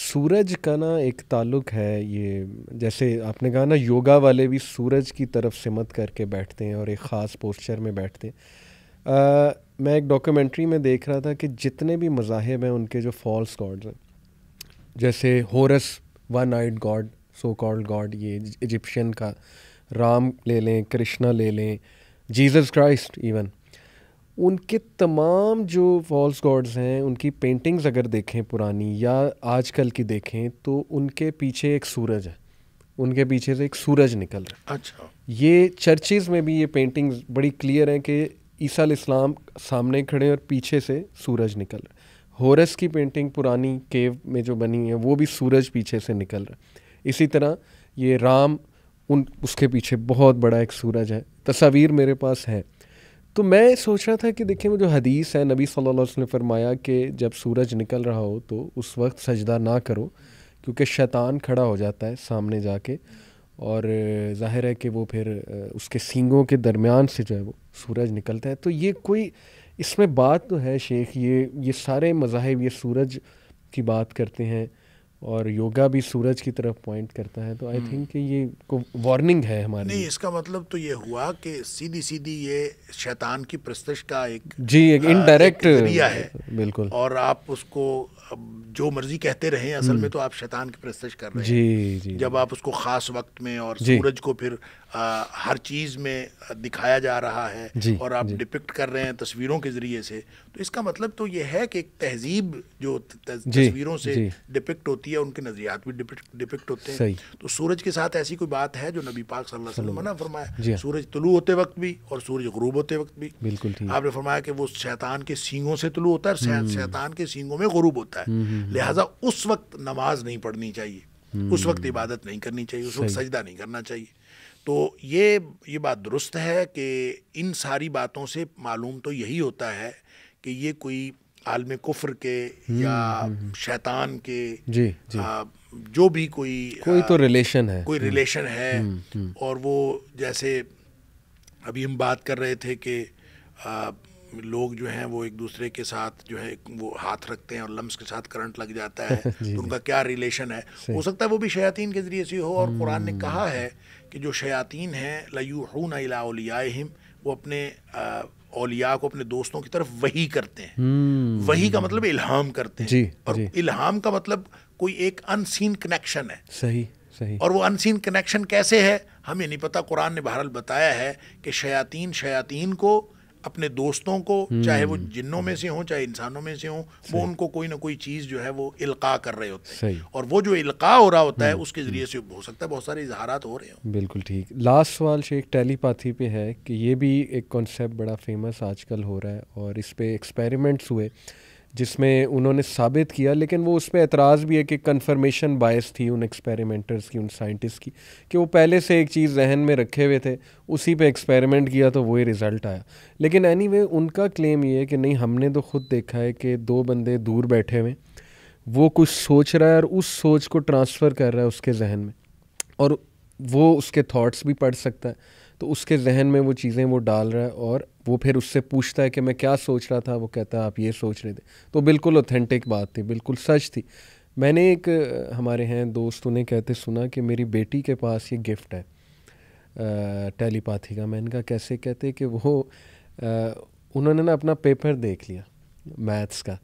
सूरज का ना एक ताल्लुक है ये जैसे आपने कहा ना योगा वाले भी सूरज की तरफ सिमत करके बैठते हैं और एक ख़ास पोस्चर में बैठते हैं मैं एक डॉक्यूमेंट्री में देख रहा था कि जितने भी मज़ाहब हैं उनके जो फॉल्स गॉड्स हैं जैसे Horus one eyed god so called god ये इजिप्शियन का राम ले लें कृष्णा ले लें जीसस क्राइस्ट इवन उनके तमाम जो फॉल्स गॉड्स हैं उनकी पेंटिंग्स अगर देखें पुरानी या आजकल की देखें तो उनके पीछे एक सूरज है उनके पीछे से एक सूरज निकल रहा है अच्छा ये चर्चेज़ में भी ये पेंटिंग्स बड़ी क्लियर हैं कि ईसा इस्लाम सामने खड़े और पीछे से सूरज निकल रहा है होरस की पेंटिंग पुरानी केव में जो बनी है वो भी सूरज पीछे से निकल रहा है इसी तरह ये राम उन उसके पीछे बहुत बड़ा एक सूरज है तस्वीर मेरे पास है तो मैं सोच रहा था कि देखिए वो जो हदीस है नबी सल्लल्लाहु अलैहि ने फरमाया कि जब सूरज निकल रहा हो तो उस वक्त सजदा ना करो क्योंकि शैतान खड़ा हो जाता है सामने जाके और जाहिर है कि वो फिर उसके सींगों के दरमियान से जो है वो सूरज निकलता है तो ये कोई इसमें बात तो है शेख ये ये सारे मजाहब ये सूरज की बात करते हैं और योगा भी सूरज की तरफ पॉइंट करता है तो आई थिंक हम्म। ये को वार्निंग है हमारे नहीं इसका मतलब तो ये हुआ कि सीधी सीधी ये शैतान की प्रस्तृष का एक जी एक इनडायरेक्ट जरिया है बिल्कुल और आप उसको जो मर्जी कहते रहे असल में हम्म। तो आप शैतान की प्रस्तृष कर रहे हैं जी जी जब आप उसको खास वक्त में और सूरज को फिर आ, हर चीज़ में दिखाया जा रहा है और आप डिपिक्ट कर रहे हैं तस्वीरों के ज़रिए से तो इसका मतलब तो यह है कि एक तहजीब जो तस्वीरों से डिपिक्ट होती है उनके नज़रियात भी डिपिक्ट डिपिक्ट होते हैं तो सूरज के साथ ऐसी कोई बात है जो नबी पाक सल्लल्लाहु अलैहि वसल्लम ने फरमाया हाँ। सूरज तुलू होते वक्त भी और सूरज गरूब होते वक्त भी बिल्कुल आपने फरमाया कि वो शैतान के सींगों से तुलू होता है हम्म। शैतान के सींगों में गरूब होता है हम्म, हम्म, लिहाजा उस वक्त नमाज नहीं पढ़नी चाहिए उस वक्त इबादत नहीं करनी चाहिए उस वक्त सजदा नहीं करना चाहिए तो ये ये बात दुरुस्त है कि इन सारी बातों से मालूम तो यही होता है कि ये कोई आलम कुफर के हम्म, या हम्म, हम्म। शैतान के जी, जी. आ, जो भी कोई कोई तो रिलेशन है कोई रिलेशन है और वो जैसे अभी हम बात कर रहे थे कि लोग जो हैं वो एक दूसरे के साथ जो है वो हाथ रखते हैं और लम्स के साथ करंट लग जाता है तो उनका क्या रिलेशन है हो सकता है वो भी शयातीन के जरिए से हो और कुरान ने कहा है कि जो शयातीन हैं लयूहून अलाम वो अपने अलिया को अपने दोस्तों की तरफ वही करते हैं हम्म। वही का मतलब इल्हाम करते हैं जी, और जी. इल्हाम का मतलब कोई एक अनसीन कनेक्शन है सही सही और वो अनसीन कनेक्शन कैसे है हमें नहीं पता कुरान ने बहरहाल बताया है कि शयातीन शयातीन को अपने दोस्तों को चाहे वो हम्म। जिन्नों में से हों चाहे इंसानों में से हों वो उनको कोई ना कोई चीज़ जो है वो इल्का कर रहे होते हैं और वो जो इल्का हो रहा होता है हम्म। उसके ज़रिए से हो सकता है बहुत सारे इजहारात हो रहे हों बिल्कुल ठीक लास्ट सवाल शेख टेलीपाथी पे है कि ये भी एक कॉन्सेप्ट बड़ा फेमस आजकल हो रहा है और इस पर एक्सपेरिमेंट्स हुए जिसमें उन्होंने साबित किया लेकिन वो उस पर एतराज़ भी है कि कन्फर्मेशन बायस थी उन एक्सपेरिमेंटर्स की उन साइंटिस्ट की कि वो पहले से एक चीज़ जहन में रखे हुए थे उसी पे एक्सपेरिमेंट किया तो वही रिज़ल्ट आया लेकिन एनी anyway, उनका क्लेम ये है कि नहीं हमने तो खुद देखा है कि दो बंदे दूर बैठे हुए वो कुछ सोच रहा है और उस सोच को ट्रांसफ़र कर रहा है उसके जहन में और वो उसके थाट्स भी पढ़ सकता है तो उसके जहन में वो चीज़ें वो डाल रहा है और वो फिर उससे पूछता है कि मैं क्या सोच रहा था वो कहता है आप ये सोच रहे थे तो बिल्कुल ऑथेंटिक बात थी बिल्कुल सच थी मैंने एक हमारे हैं दोस्त उन्हें कहते सुना कि मेरी बेटी के पास ये गिफ्ट है टेलीपाथी का मैंने कहा कैसे कहते कि वो उन्होंने ना अपना पेपर देख लिया मैथ्स का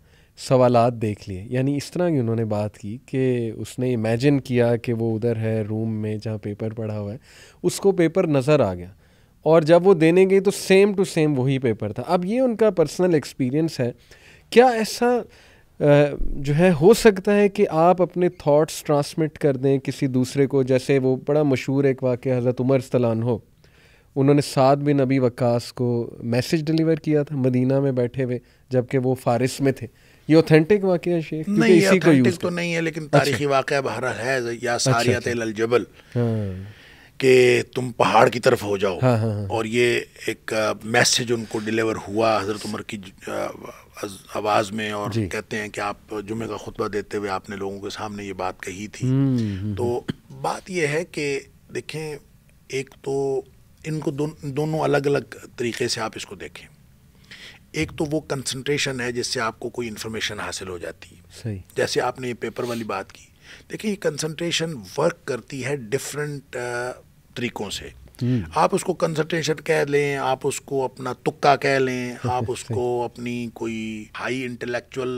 सवालात देख लिए यानी इस तरह की उन्होंने बात की कि उसने इमेजिन किया कि वो उधर है रूम में जहाँ पेपर पढ़ा हुआ है उसको पेपर नज़र आ गया और जब वो देने गई तो सेम टू सेम वही पेपर था अब ये उनका पर्सनल एक्सपीरियंस है क्या ऐसा जो है हो सकता है कि आप अपने थॉट्स ट्रांसमिट कर दें किसी दूसरे को जैसे वो बड़ा मशहूर एक वाक़ हज़रत उमर सलान हो उन्होंने साद बिन अबी वक्स को मैसेज डिलीवर किया था मदीना में बैठे हुए जबकि वो फारिस में थे ये ऑथेंटिक वाक्य है शेख नहीं इसी को यूज़ तो नहीं है लेकिन अच्छा। तारीखी अच्छा। वाक़ है या अच्छा, अच्छा। हाँ। कि तुम पहाड़ की तरफ हो जाओ हाँ, हाँ, हाँ। और ये एक मैसेज उनको डिलीवर हुआ हज़रत उमर की आवाज़ में और कहते हैं कि आप जुमे का खुतबा देते हुए आपने लोगों के सामने ये बात कही थी हम्म, हम्म, हम्म। तो बात यह है कि देखें एक तो इनको दो, दोनों अलग अलग तरीके से आप इसको देखें एक तो वो कंसंट्रेशन है जिससे आपको कोई इन्फॉर्मेशन हासिल हो जाती है सही। जैसे आपने ये पेपर वाली बात की देखिए ये कंसंट्रेशन वर्क करती है डिफरेंट तरीकों से हम्म। आप उसको कंसल्टेशन कह लें आप उसको अपना तुक्का कह लें आप उसको अपनी कोई हाई इंटेलेक्चुअल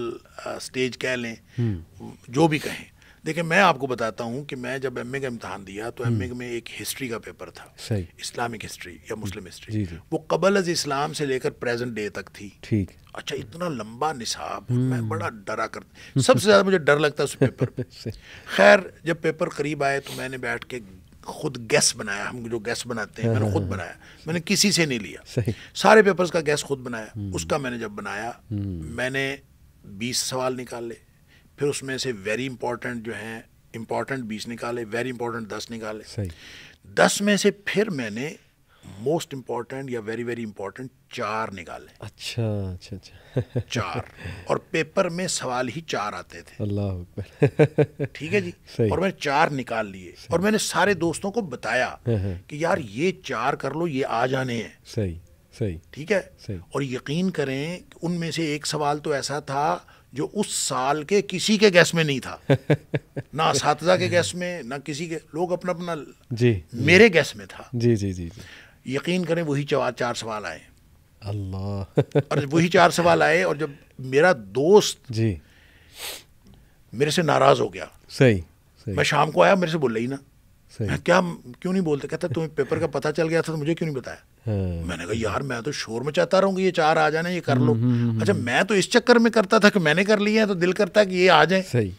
स्टेज कह लें हम्म। जो भी कहें देखिए मैं आपको बताता हूँ कि मैं जब एम का इम्तहान दिया तो एम हम्म। में एक हिस्ट्री का पेपर था इस्लामिक हिस्ट्री या मुस्लिम हिस्ट्री वो कबल अज इस्लाम से लेकर प्रेजेंट डे तक थी ठीक अच्छा इतना लंबा निसाब मैं बड़ा डरा कर सबसे ज़्यादा मुझे डर लगता है उस पेपर खैर जब पेपर करीब आए तो मैंने बैठ के खुद गैस बनाया हम जो गैस बनाते हैं हाँ, मैंने हाँ, खुद हाँ। बनाया मैंने किसी से नहीं लिया सारे पेपर्स का गैस खुद बनाया हम्म। उसका मैंने जब बनाया हम्म। मैंने बीस सवाल निकाले फिर उसमें से वेरी इंपॉर्टेंट जो है इंपॉर्टेंट बीस निकाले वेरी इंपॉर्टेंट दस निकाले दस में से फिर मैंने मोस्ट इम्पॉर्टेंट या वेरी वेरी इम्पॉर्टेंट चार निकाले अच्छा अच्छा अच्छा चार और पेपर में सवाल ही चार आते थे अल्लाह ठीक है जी सही। और मैंने चार निकाल लिए और मैंने सारे दोस्तों को बताया हाँ, हाँ। कि यार ये चार कर लो ये आ जाने हैं सही सही ठीक है सही। और यकीन करें उनमें से एक सवाल तो ऐसा था जो उस साल के किसी के गैस में नहीं था ना इस के गैस में ना किसी के लोग अपना अपना जी मेरे गैस में था जी जी जी, जी। यकीन करें वही चार सवाल आए अल्लाह और वही चार सवाल आए और जब मेरा दोस्त जी मेरे से नाराज हो गया सही, सही मैं शाम को आया मेरे से बोल रही ना सही क्या क्यों नहीं बोलते कहता तुम्हें पेपर का पता चल गया था तो मुझे क्यों नहीं बताया हाँ। मैंने कहा यार मैं तो शोर में चाहता रहूंगी ये चार आ जाने ये कर लो हम्म, हम्म, हम्म, अच्छा मैं तो इस चक्कर में करता था कि मैंने कर लिया है तो दिल करता है कि ये आ जाए सही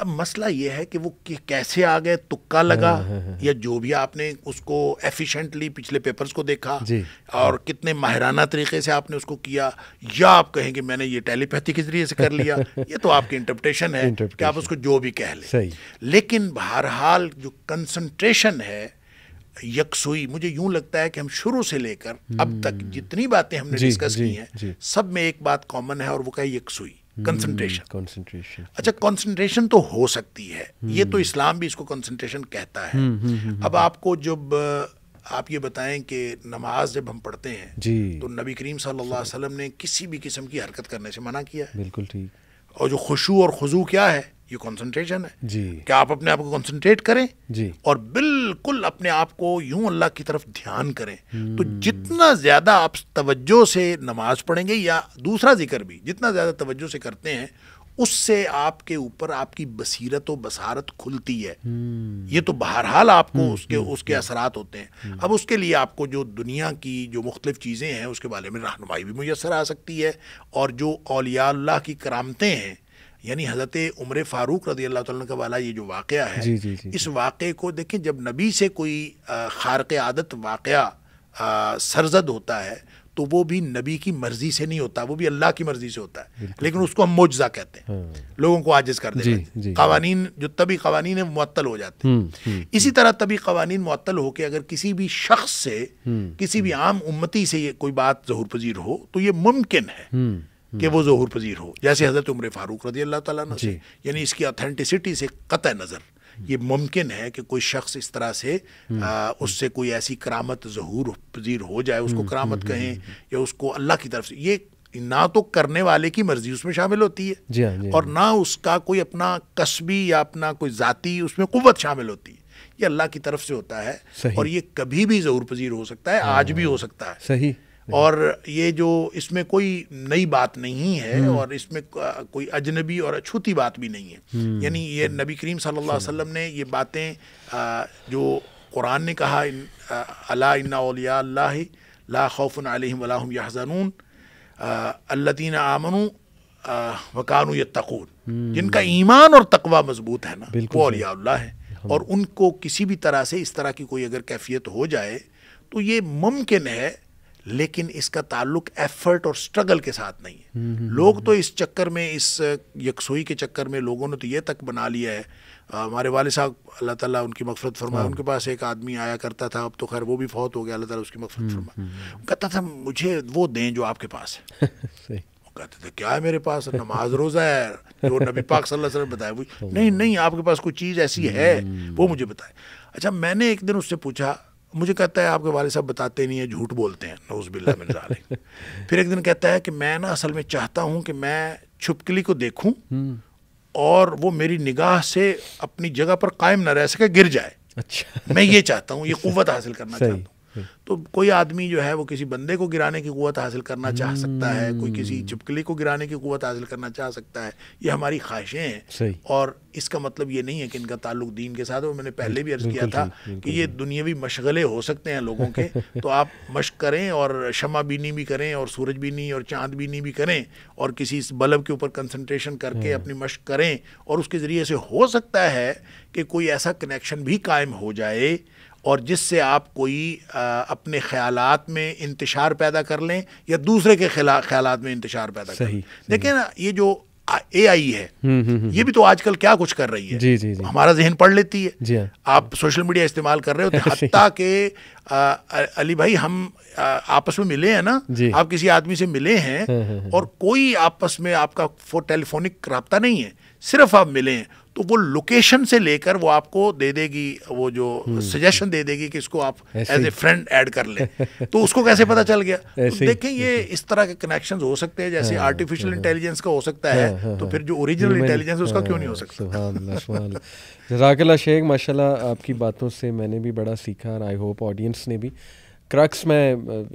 अब मसला ये है कि वो कैसे आ गए तुक्का लगा हाँ, हाँ, हाँ। या जो भी आपने उसको एफिशिएंटली पिछले पेपर्स को देखा और कितने माहिराना तरीके से आपने उसको किया या आप कहें कि मैंने ये टेलीपैथी के जरिए से कर लिया ये तो आपकी इंटरप्रिटेशन है कि आप उसको जो भी कह लें लेकिन बहरहाल जो कंसंट्रेशन है यकसुई मुझे यूं लगता है कि हम शुरू से लेकर अब तक हम्म। जितनी बातें हमने डिस्कस की हैं सब में एक बात कॉमन है और वो कहे यकसुई कंसंट्रेशन hmm, कंसंट्रेशन अच्छा कंसंट्रेशन तो हो सकती है hmm. ये तो इस्लाम भी इसको कंसंट्रेशन कहता है hmm, अब आपको जब आप ये बताएं कि नमाज जब हम पढ़ते हैं जी तो नबी करीम सल्लल्लाहु अलैहि वसल्लम ने किसी भी किस्म की हरकत करने से मना किया है बिल्कुल ठीक और जो खुशू और खुजू क्या है ये कंसंट्रेशन है जी क्या आप अपने आप को कंसंट्रेट करें जी और बिल्कुल अपने आप को यूं अल्लाह की तरफ ध्यान करें तो हम्म। जितना ज़्यादा आप तवज्जो से नमाज पढ़ेंगे या दूसरा जिक्र भी जितना ज़्यादा तवज्जो से करते हैं उससे आपके ऊपर आपकी बसीरत और बसारत खुलती है हम्म। ये तो बहरहाल आपको हम्म, उसके उसके असरात होते हैं अब उसके लिए आपको जो दुनिया की जो मुख्तलिफ चीज़ें हैं उसके बारे में रहनुमाई भी मैसर आ सकती है और जो अलियाल्ला की करामतें हैं यानी हज़रत उम्र फ़ारूक रदी अल्लाह का वाला ये जो वाक़ है जी, जी, जी, इस वाक़े को देखें जब नबी से कोई खारक आदत वाक़ सरजद होता है तो वो भी नबी की मर्ज़ी से नहीं होता वो भी अल्लाह की मर्ज़ी से होता है लेकिन उसको हम मोजा कहते हैं हाँ। लोगों को आजिज़ कर देते कवानीन जो तभी कवानीन है मअतल हो जाते हैं हम्म, हम्म, हम्म। इसी तरह तभी कवानीन मअतल होकर अगर किसी भी शख्स से किसी भी आम उम्मती से ये कोई बात जहूर पजीर हो तो ये मुमकिन है कि वो जहूर पजीर हो जैसे हज़रत उम्र फारूक रजी अल्लाह तला से यानी इसकी अथेंटिसिटी से कत नज़र ये मुमकिन है कि कोई शख्स इस तरह से हम्म। आ, उससे कोई ऐसी करामत जहूर पजीर हो जाए उसको हम्म, करामत हम्म, कहें या उसको अल्लाह की तरफ से ये ना तो करने वाले की मर्जी उसमें शामिल होती है जी हाँ, जी हाँ। और ना उसका कोई अपना कस्बी या अपना कोई ज़ाती उसमें कुत शामिल होती है ये अल्लाह की तरफ से होता है और ये कभी भी ज़रूर पजीर हो सकता है हाँ, आज भी हो सकता है सही और ये जो इसमें कोई नई बात नहीं है हम्म। और इसमें कोई अजनबी और अछूती बात भी नहीं है हम्म। यानी ये नबी करीम सल्लल्लाहु अलैहि वसल्लम ने ये बातें जो कुरान ने कहा इन अला इन्ना अल्लाह ला खौफ़ अलहम यहजनून अल्लतीन आमनू वकानू यत्तकून हम्म। जिनका ईमान और तकवा मजबूत है ना वो अलिया है और उनको किसी भी तरह से इस तरह की कोई अगर कैफियत हो जाए तो ये मुमकिन है लेकिन इसका ताल्लुक एफर्ट और स्ट्रगल के साथ नहीं है लोग तो इस चक्कर में इस यकसोई के चक्कर में लोगों ने तो ये तक बना लिया है हमारे वाले साहब अल्लाह ताला उनकी मफफरत फरमाए हाँ। उनके पास एक आदमी आया करता था अब तो खैर वो भी फौत हो गया अल्लाह ताला उसकी मफफरत हम्म, फरमाए हम्म, हम्म। कहता था मुझे वो दें जो आपके पास है कहते थे क्या है मेरे पास नमाज रोज़ा है जो नबी पाक सल्लल्लाहु अलैहि वसल्लम बताया वो नहीं नहीं आपके पास कोई चीज़ ऐसी है वो मुझे बताए अच्छा मैंने एक दिन उससे पूछा मुझे कहता है आपके वाले साहब बताते नहीं है झूठ बोलते हैं नौज बिल्ला फिर एक दिन कहता है कि मैं ना असल में चाहता हूँ कि मैं छुपकली को देखूँ हम्म। और वो मेरी निगाह से अपनी जगह पर कायम ना रह सके गिर जाए अच्छा मैं ये चाहता हूँ ये कुत हासिल करना चाहता हूँ तो कोई आदमी जो है वो किसी बंदे को गिराने की कुत हासिल करना चाह सकता है हम्म। कोई किसी चिपकली को गिराने की कुत हासिल करना चाह सकता है ये हमारी ख्वाहिशें हैं और इसका मतलब ये नहीं है कि इनका ताल्लुक दीन के साथ और मैंने पहले भी अर्ज़ किया था कि ये दुनियावी मशगले हो सकते हैं लोगों के तो आप मश्क करें और शमा बीनी भी करें और सूरज बीनी और चाँद बीनी भी करें और किसी बल्ब के ऊपर कंसनट्रेशन करके हम्म। अपनी मश्क करें और उसके ज़रिए से हो सकता है कि कोई ऐसा कनेक्शन भी कायम हो जाए और जिससे आप कोई आ, अपने ख्याल में इंतशार पैदा कर लें या दूसरे के ख्याल में इंतशार पैदा सही, करें देखिए ना ये जो ए आई है हुँ, हम्म, हुँ, हम्म, हम्म, ये भी तो आजकल क्या कुछ कर रही है जी, जी, जी। हमारा जहन पढ़ लेती है जी, हाँ। आप सोशल मीडिया इस्तेमाल कर रहे होते तो हत्या के आ, अली भाई हम आपस में मिले हैं ना आप किसी आदमी से मिले हैं हाँ, हाँ, और कोई आपस में आपका टेलीफोनिक रहा नहीं है सिर्फ आप मिले हैं तो वो लोकेशन से लेकर वो आपको दे देगी वो जो सजेशन हम्म। दे देगी कि इसको आप एज ए फ्रेंड ऐड कर लें तो उसको कैसे पता चल गया तो देखें ये इस तरह के कनेक्शन हो सकते हैं जैसे आर्टिफिशियल हाँ, इंटेलिजेंस हाँ, हाँ। का हो सकता है तो फिर जो ओरिजिनल इंटेलिजेंस उसका क्यों नहीं हो सकता राकेला शेख माशाल्लाह आपकी बातों से मैंने भी बड़ा सीखा और आई होप ऑडियंस ने भी क्रक्स मैं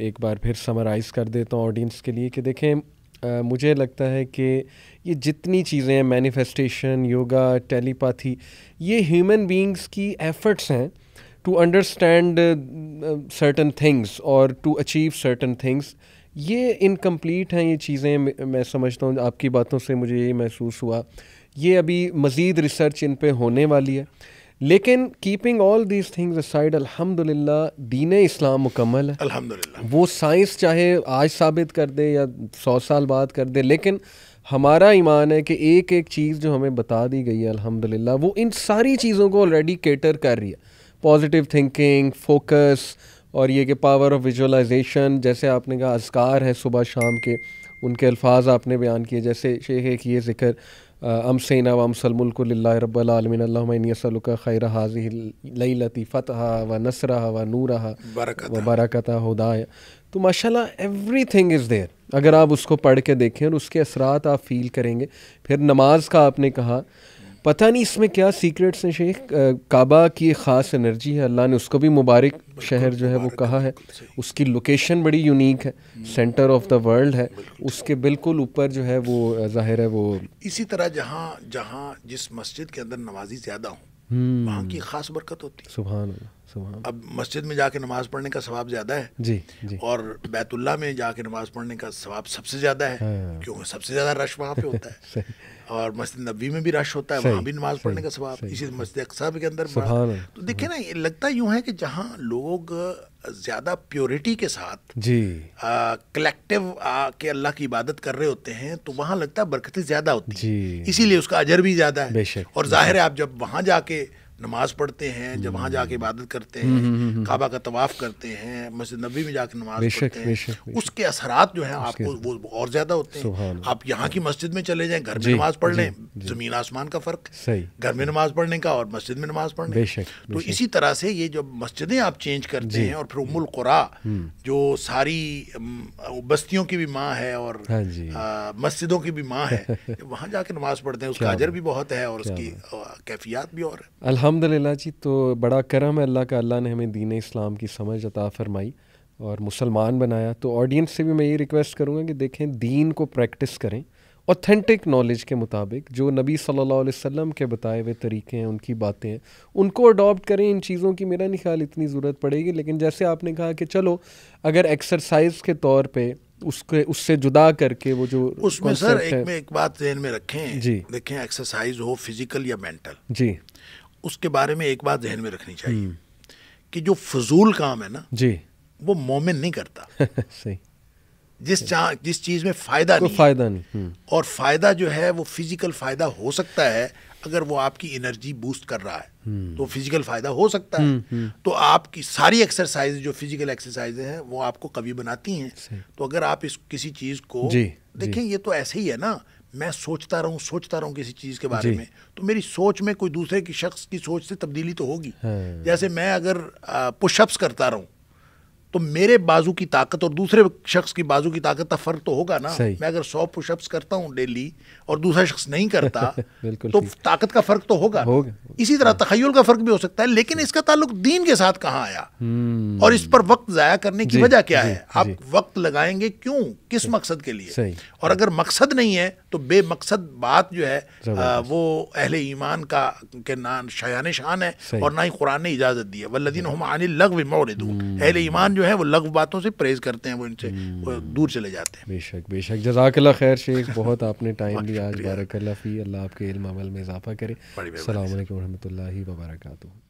एक बार फिर समराइज़ कर देता हूँ ऑडियंस के लिए कि देखें आ, मुझे लगता है कि ये जितनी चीज़ें हैं मैनिफेस्टेशन योगा टेलीपैथी ये ह्यूमन बींग्स की एफर्ट्स हैं टू अंडरस्टैंड सर्टन थिंग्स और टू अचीव सर्टन थिंग्स ये इनकम्प्लीट हैं ये चीज़ें मैं समझता हूँ आपकी बातों से मुझे ये महसूस हुआ ये अभी मज़ीद रिसर्च इन पर होने वाली है लेकिन keeping all these things side अल्हम्दुलिल्लाह दीन इस्लाम मुकम्मल है अल्हम्दुलिल्लाह वो साइंस चाहे आज साबित कर दे या सौ साल बाद कर दे लेकिन हमारा ईमान है कि एक एक चीज़ जो हमें बता दी गई है अल्हम्दुलिल्लाह वो इन सारी चीज़ों को ऑलरेडी केटर कर रही है पॉजिटिव थिंकिंग फोकस और ये कि पावर ऑफ विजुअलाइजेशन जैसे आपने कहा असकार है सुबह शाम के उनके अल्फाज आपने बयान किए जैसे शेख एक ये जिक्र अम सैना वम सलमुल्क रबालमिन खैर हाजी लई फ़तः व नसरा व नूरा व बरकत हदाय तो माशाल्लाह एवरीथिंग इज़ देयर अगर आप उसको पढ़ के देखें और उसके असरात आप फ़ील करेंगे फिर नमाज का आपने कहा पता नहीं इसमें क्या सीक्रेट्स हैं शेख काबा की ख़ास एनर्जी है अल्लाह ने उसको भी मुबारक शहर जो है वो कहा है उसकी लोकेशन बड़ी यूनिक है सेंटर ऑफ द वर्ल्ड है उसके बिल्कुल ऊपर जो है वो ज़ाहिर है वो इसी तरह जहाँ जहाँ जिस मस्जिद के अंदर नमाजी ज़्यादा हों हम्म। वहाँ की ख़ास बरकत होती है सुबह तो अब मस्जिद में जाके नमाज पढ़ने का सवाब ज़्यादा है जी, जी और बैतुल्ला में जाके नमाज पढ़ने का सवाब सबसे ज़्यादा है हाँ। क्योंकि सबसे ज़्यादा रश वहाँ पे होता है और मस्जिद नबी में भी रश होता है वहाँ भी नमाज पढ़ने का सवाब इसी मस्जिद अक्सा के अंदर तो देखिए ना लगता यूँ है कि जहाँ लोग ज़्यादा प्योरिटी के साथ जी कलेक्टिव के अल्लाह की इबादत कर रहे होते हैं तो वहाँ लगता है बरकतें ज़्यादा होती है इसीलिए उसका अजर भी ज़्यादा है और ज़ाहिर है आप जब वहाँ जाके नमाज पढ़ते हैं जब वहाँ जाके हम्म। इबादत करते हम्म, हैं हम्म, काबा का तवाफ़ करते हैं मस्जिद नबी में जाकर नमाज पढ़ते हैं उसके असरात जो हैं आपको वो और ज़्यादा होते हैं आप यहाँ की मस्जिद में चले जाएं घर में नमाज पढ़ लें ज़मीन आसमान का फ़र्क घर में नमाज पढ़ने का और मस्जिद में नमाज पढ़ने तो इसी तरह से ये जब मस्जिदें आप चेंज करते हैं और फिर कुरा जो सारी बस्तियों की भी माँ है और हाँ मस्जिदों की भी माँ है वहाँ जाके नमाज पढ़ते हैं उसका अजर भी बहुत है और उसकी कैफियात भी और है अल्हम्दुलिल्लाह जी तो बड़ा करम है अल्लाह का अल्लाह ने हमें दीन इस्लाम की समझ अता फरमाई और मुसलमान बनाया तो ऑडियंस से भी मैं ये रिक्वेस्ट करूँगा कि देखें दीन को प्रैक्टिस करें ऑथेंटिक नॉलेज के मुताबिक जो नबी सल्लल्लाहु अलैहि वसल्लम के बताए हुए तरीके हैं उनकी बातें हैं उनको अडॉप्ट करें इन चीज़ों की मेरा नहीं ख्याल इतनी ज़रूरत पड़ेगी लेकिन जैसे आपने कहा कि चलो अगर एक्सरसाइज के तौर पर उसके उससे जुदा करके वो जो उसमें सर एक में एक बात जहन में रखें जी देखें एक्सरसाइज हो फिजिकल या मेंटल जी उसके बारे में एक बात जहन में रखनी चाहिए हम्म। कि जो फजूल काम है ना जी वो मोमिन नहीं करता सही जिस जिस चीज में फायदा नहीं फायदा नहीं हम्म। और फायदा जो है वो फिजिकल फायदा हो सकता है अगर वो आपकी एनर्जी बूस्ट कर रहा है हम्म। तो फिजिकल फायदा हो सकता है तो आपकी सारी एक्सरसाइज जो फिजिकल एक्सरसाइज हैं वो आपको कवि बनाती हैं तो अगर आप इस किसी चीज को देखें ये तो ऐसे ही है ना मैं सोचता रहूं सोचता रहूं किसी चीज़ के बारे में तो मेरी सोच में कोई दूसरे की शख्स की सोच से तब्दीली तो होगी हाँ। जैसे मैं अगर पुशअप्स करता रहूं तो मेरे बाजू की ताकत और दूसरे शख्स की बाजू की ताकत का फर्क तो होगा ना मैं अगर सौ पुशअप्स करता हूँ डेली और दूसरा शख्स नहीं करता तो ताकत का फर्क तो होगा हो इसी तरह तखयल का फर्क भी हो सकता है लेकिन इसका ताल्लुक दीन के साथ कहाँ आया हम्म। और इस पर वक्त ज़ाया करने की वजह क्या है आप वक्त लगाएंगे क्यों किस मकसद के लिए और अगर मकसद नहीं है तो बेमकसद बात जो है आ, वो अहले ईमान का के नान शयान शान है और ना ही कुरान ने इजाज़त दी है वल्लिन हम आने लग मौरदू अहले ईमान जो है वो लग बातों से परहेज करते हैं वो इनसे हम्म। दूर चले जाते हैं बेशक बेशक जजाकल्ला खैर शेख बहुत आपने टाइम दिया आज बारकल्ला फ़ी अल्लाह आपके इल्म अमल में इजाफा करे अल्लाम वरहमल वबरकू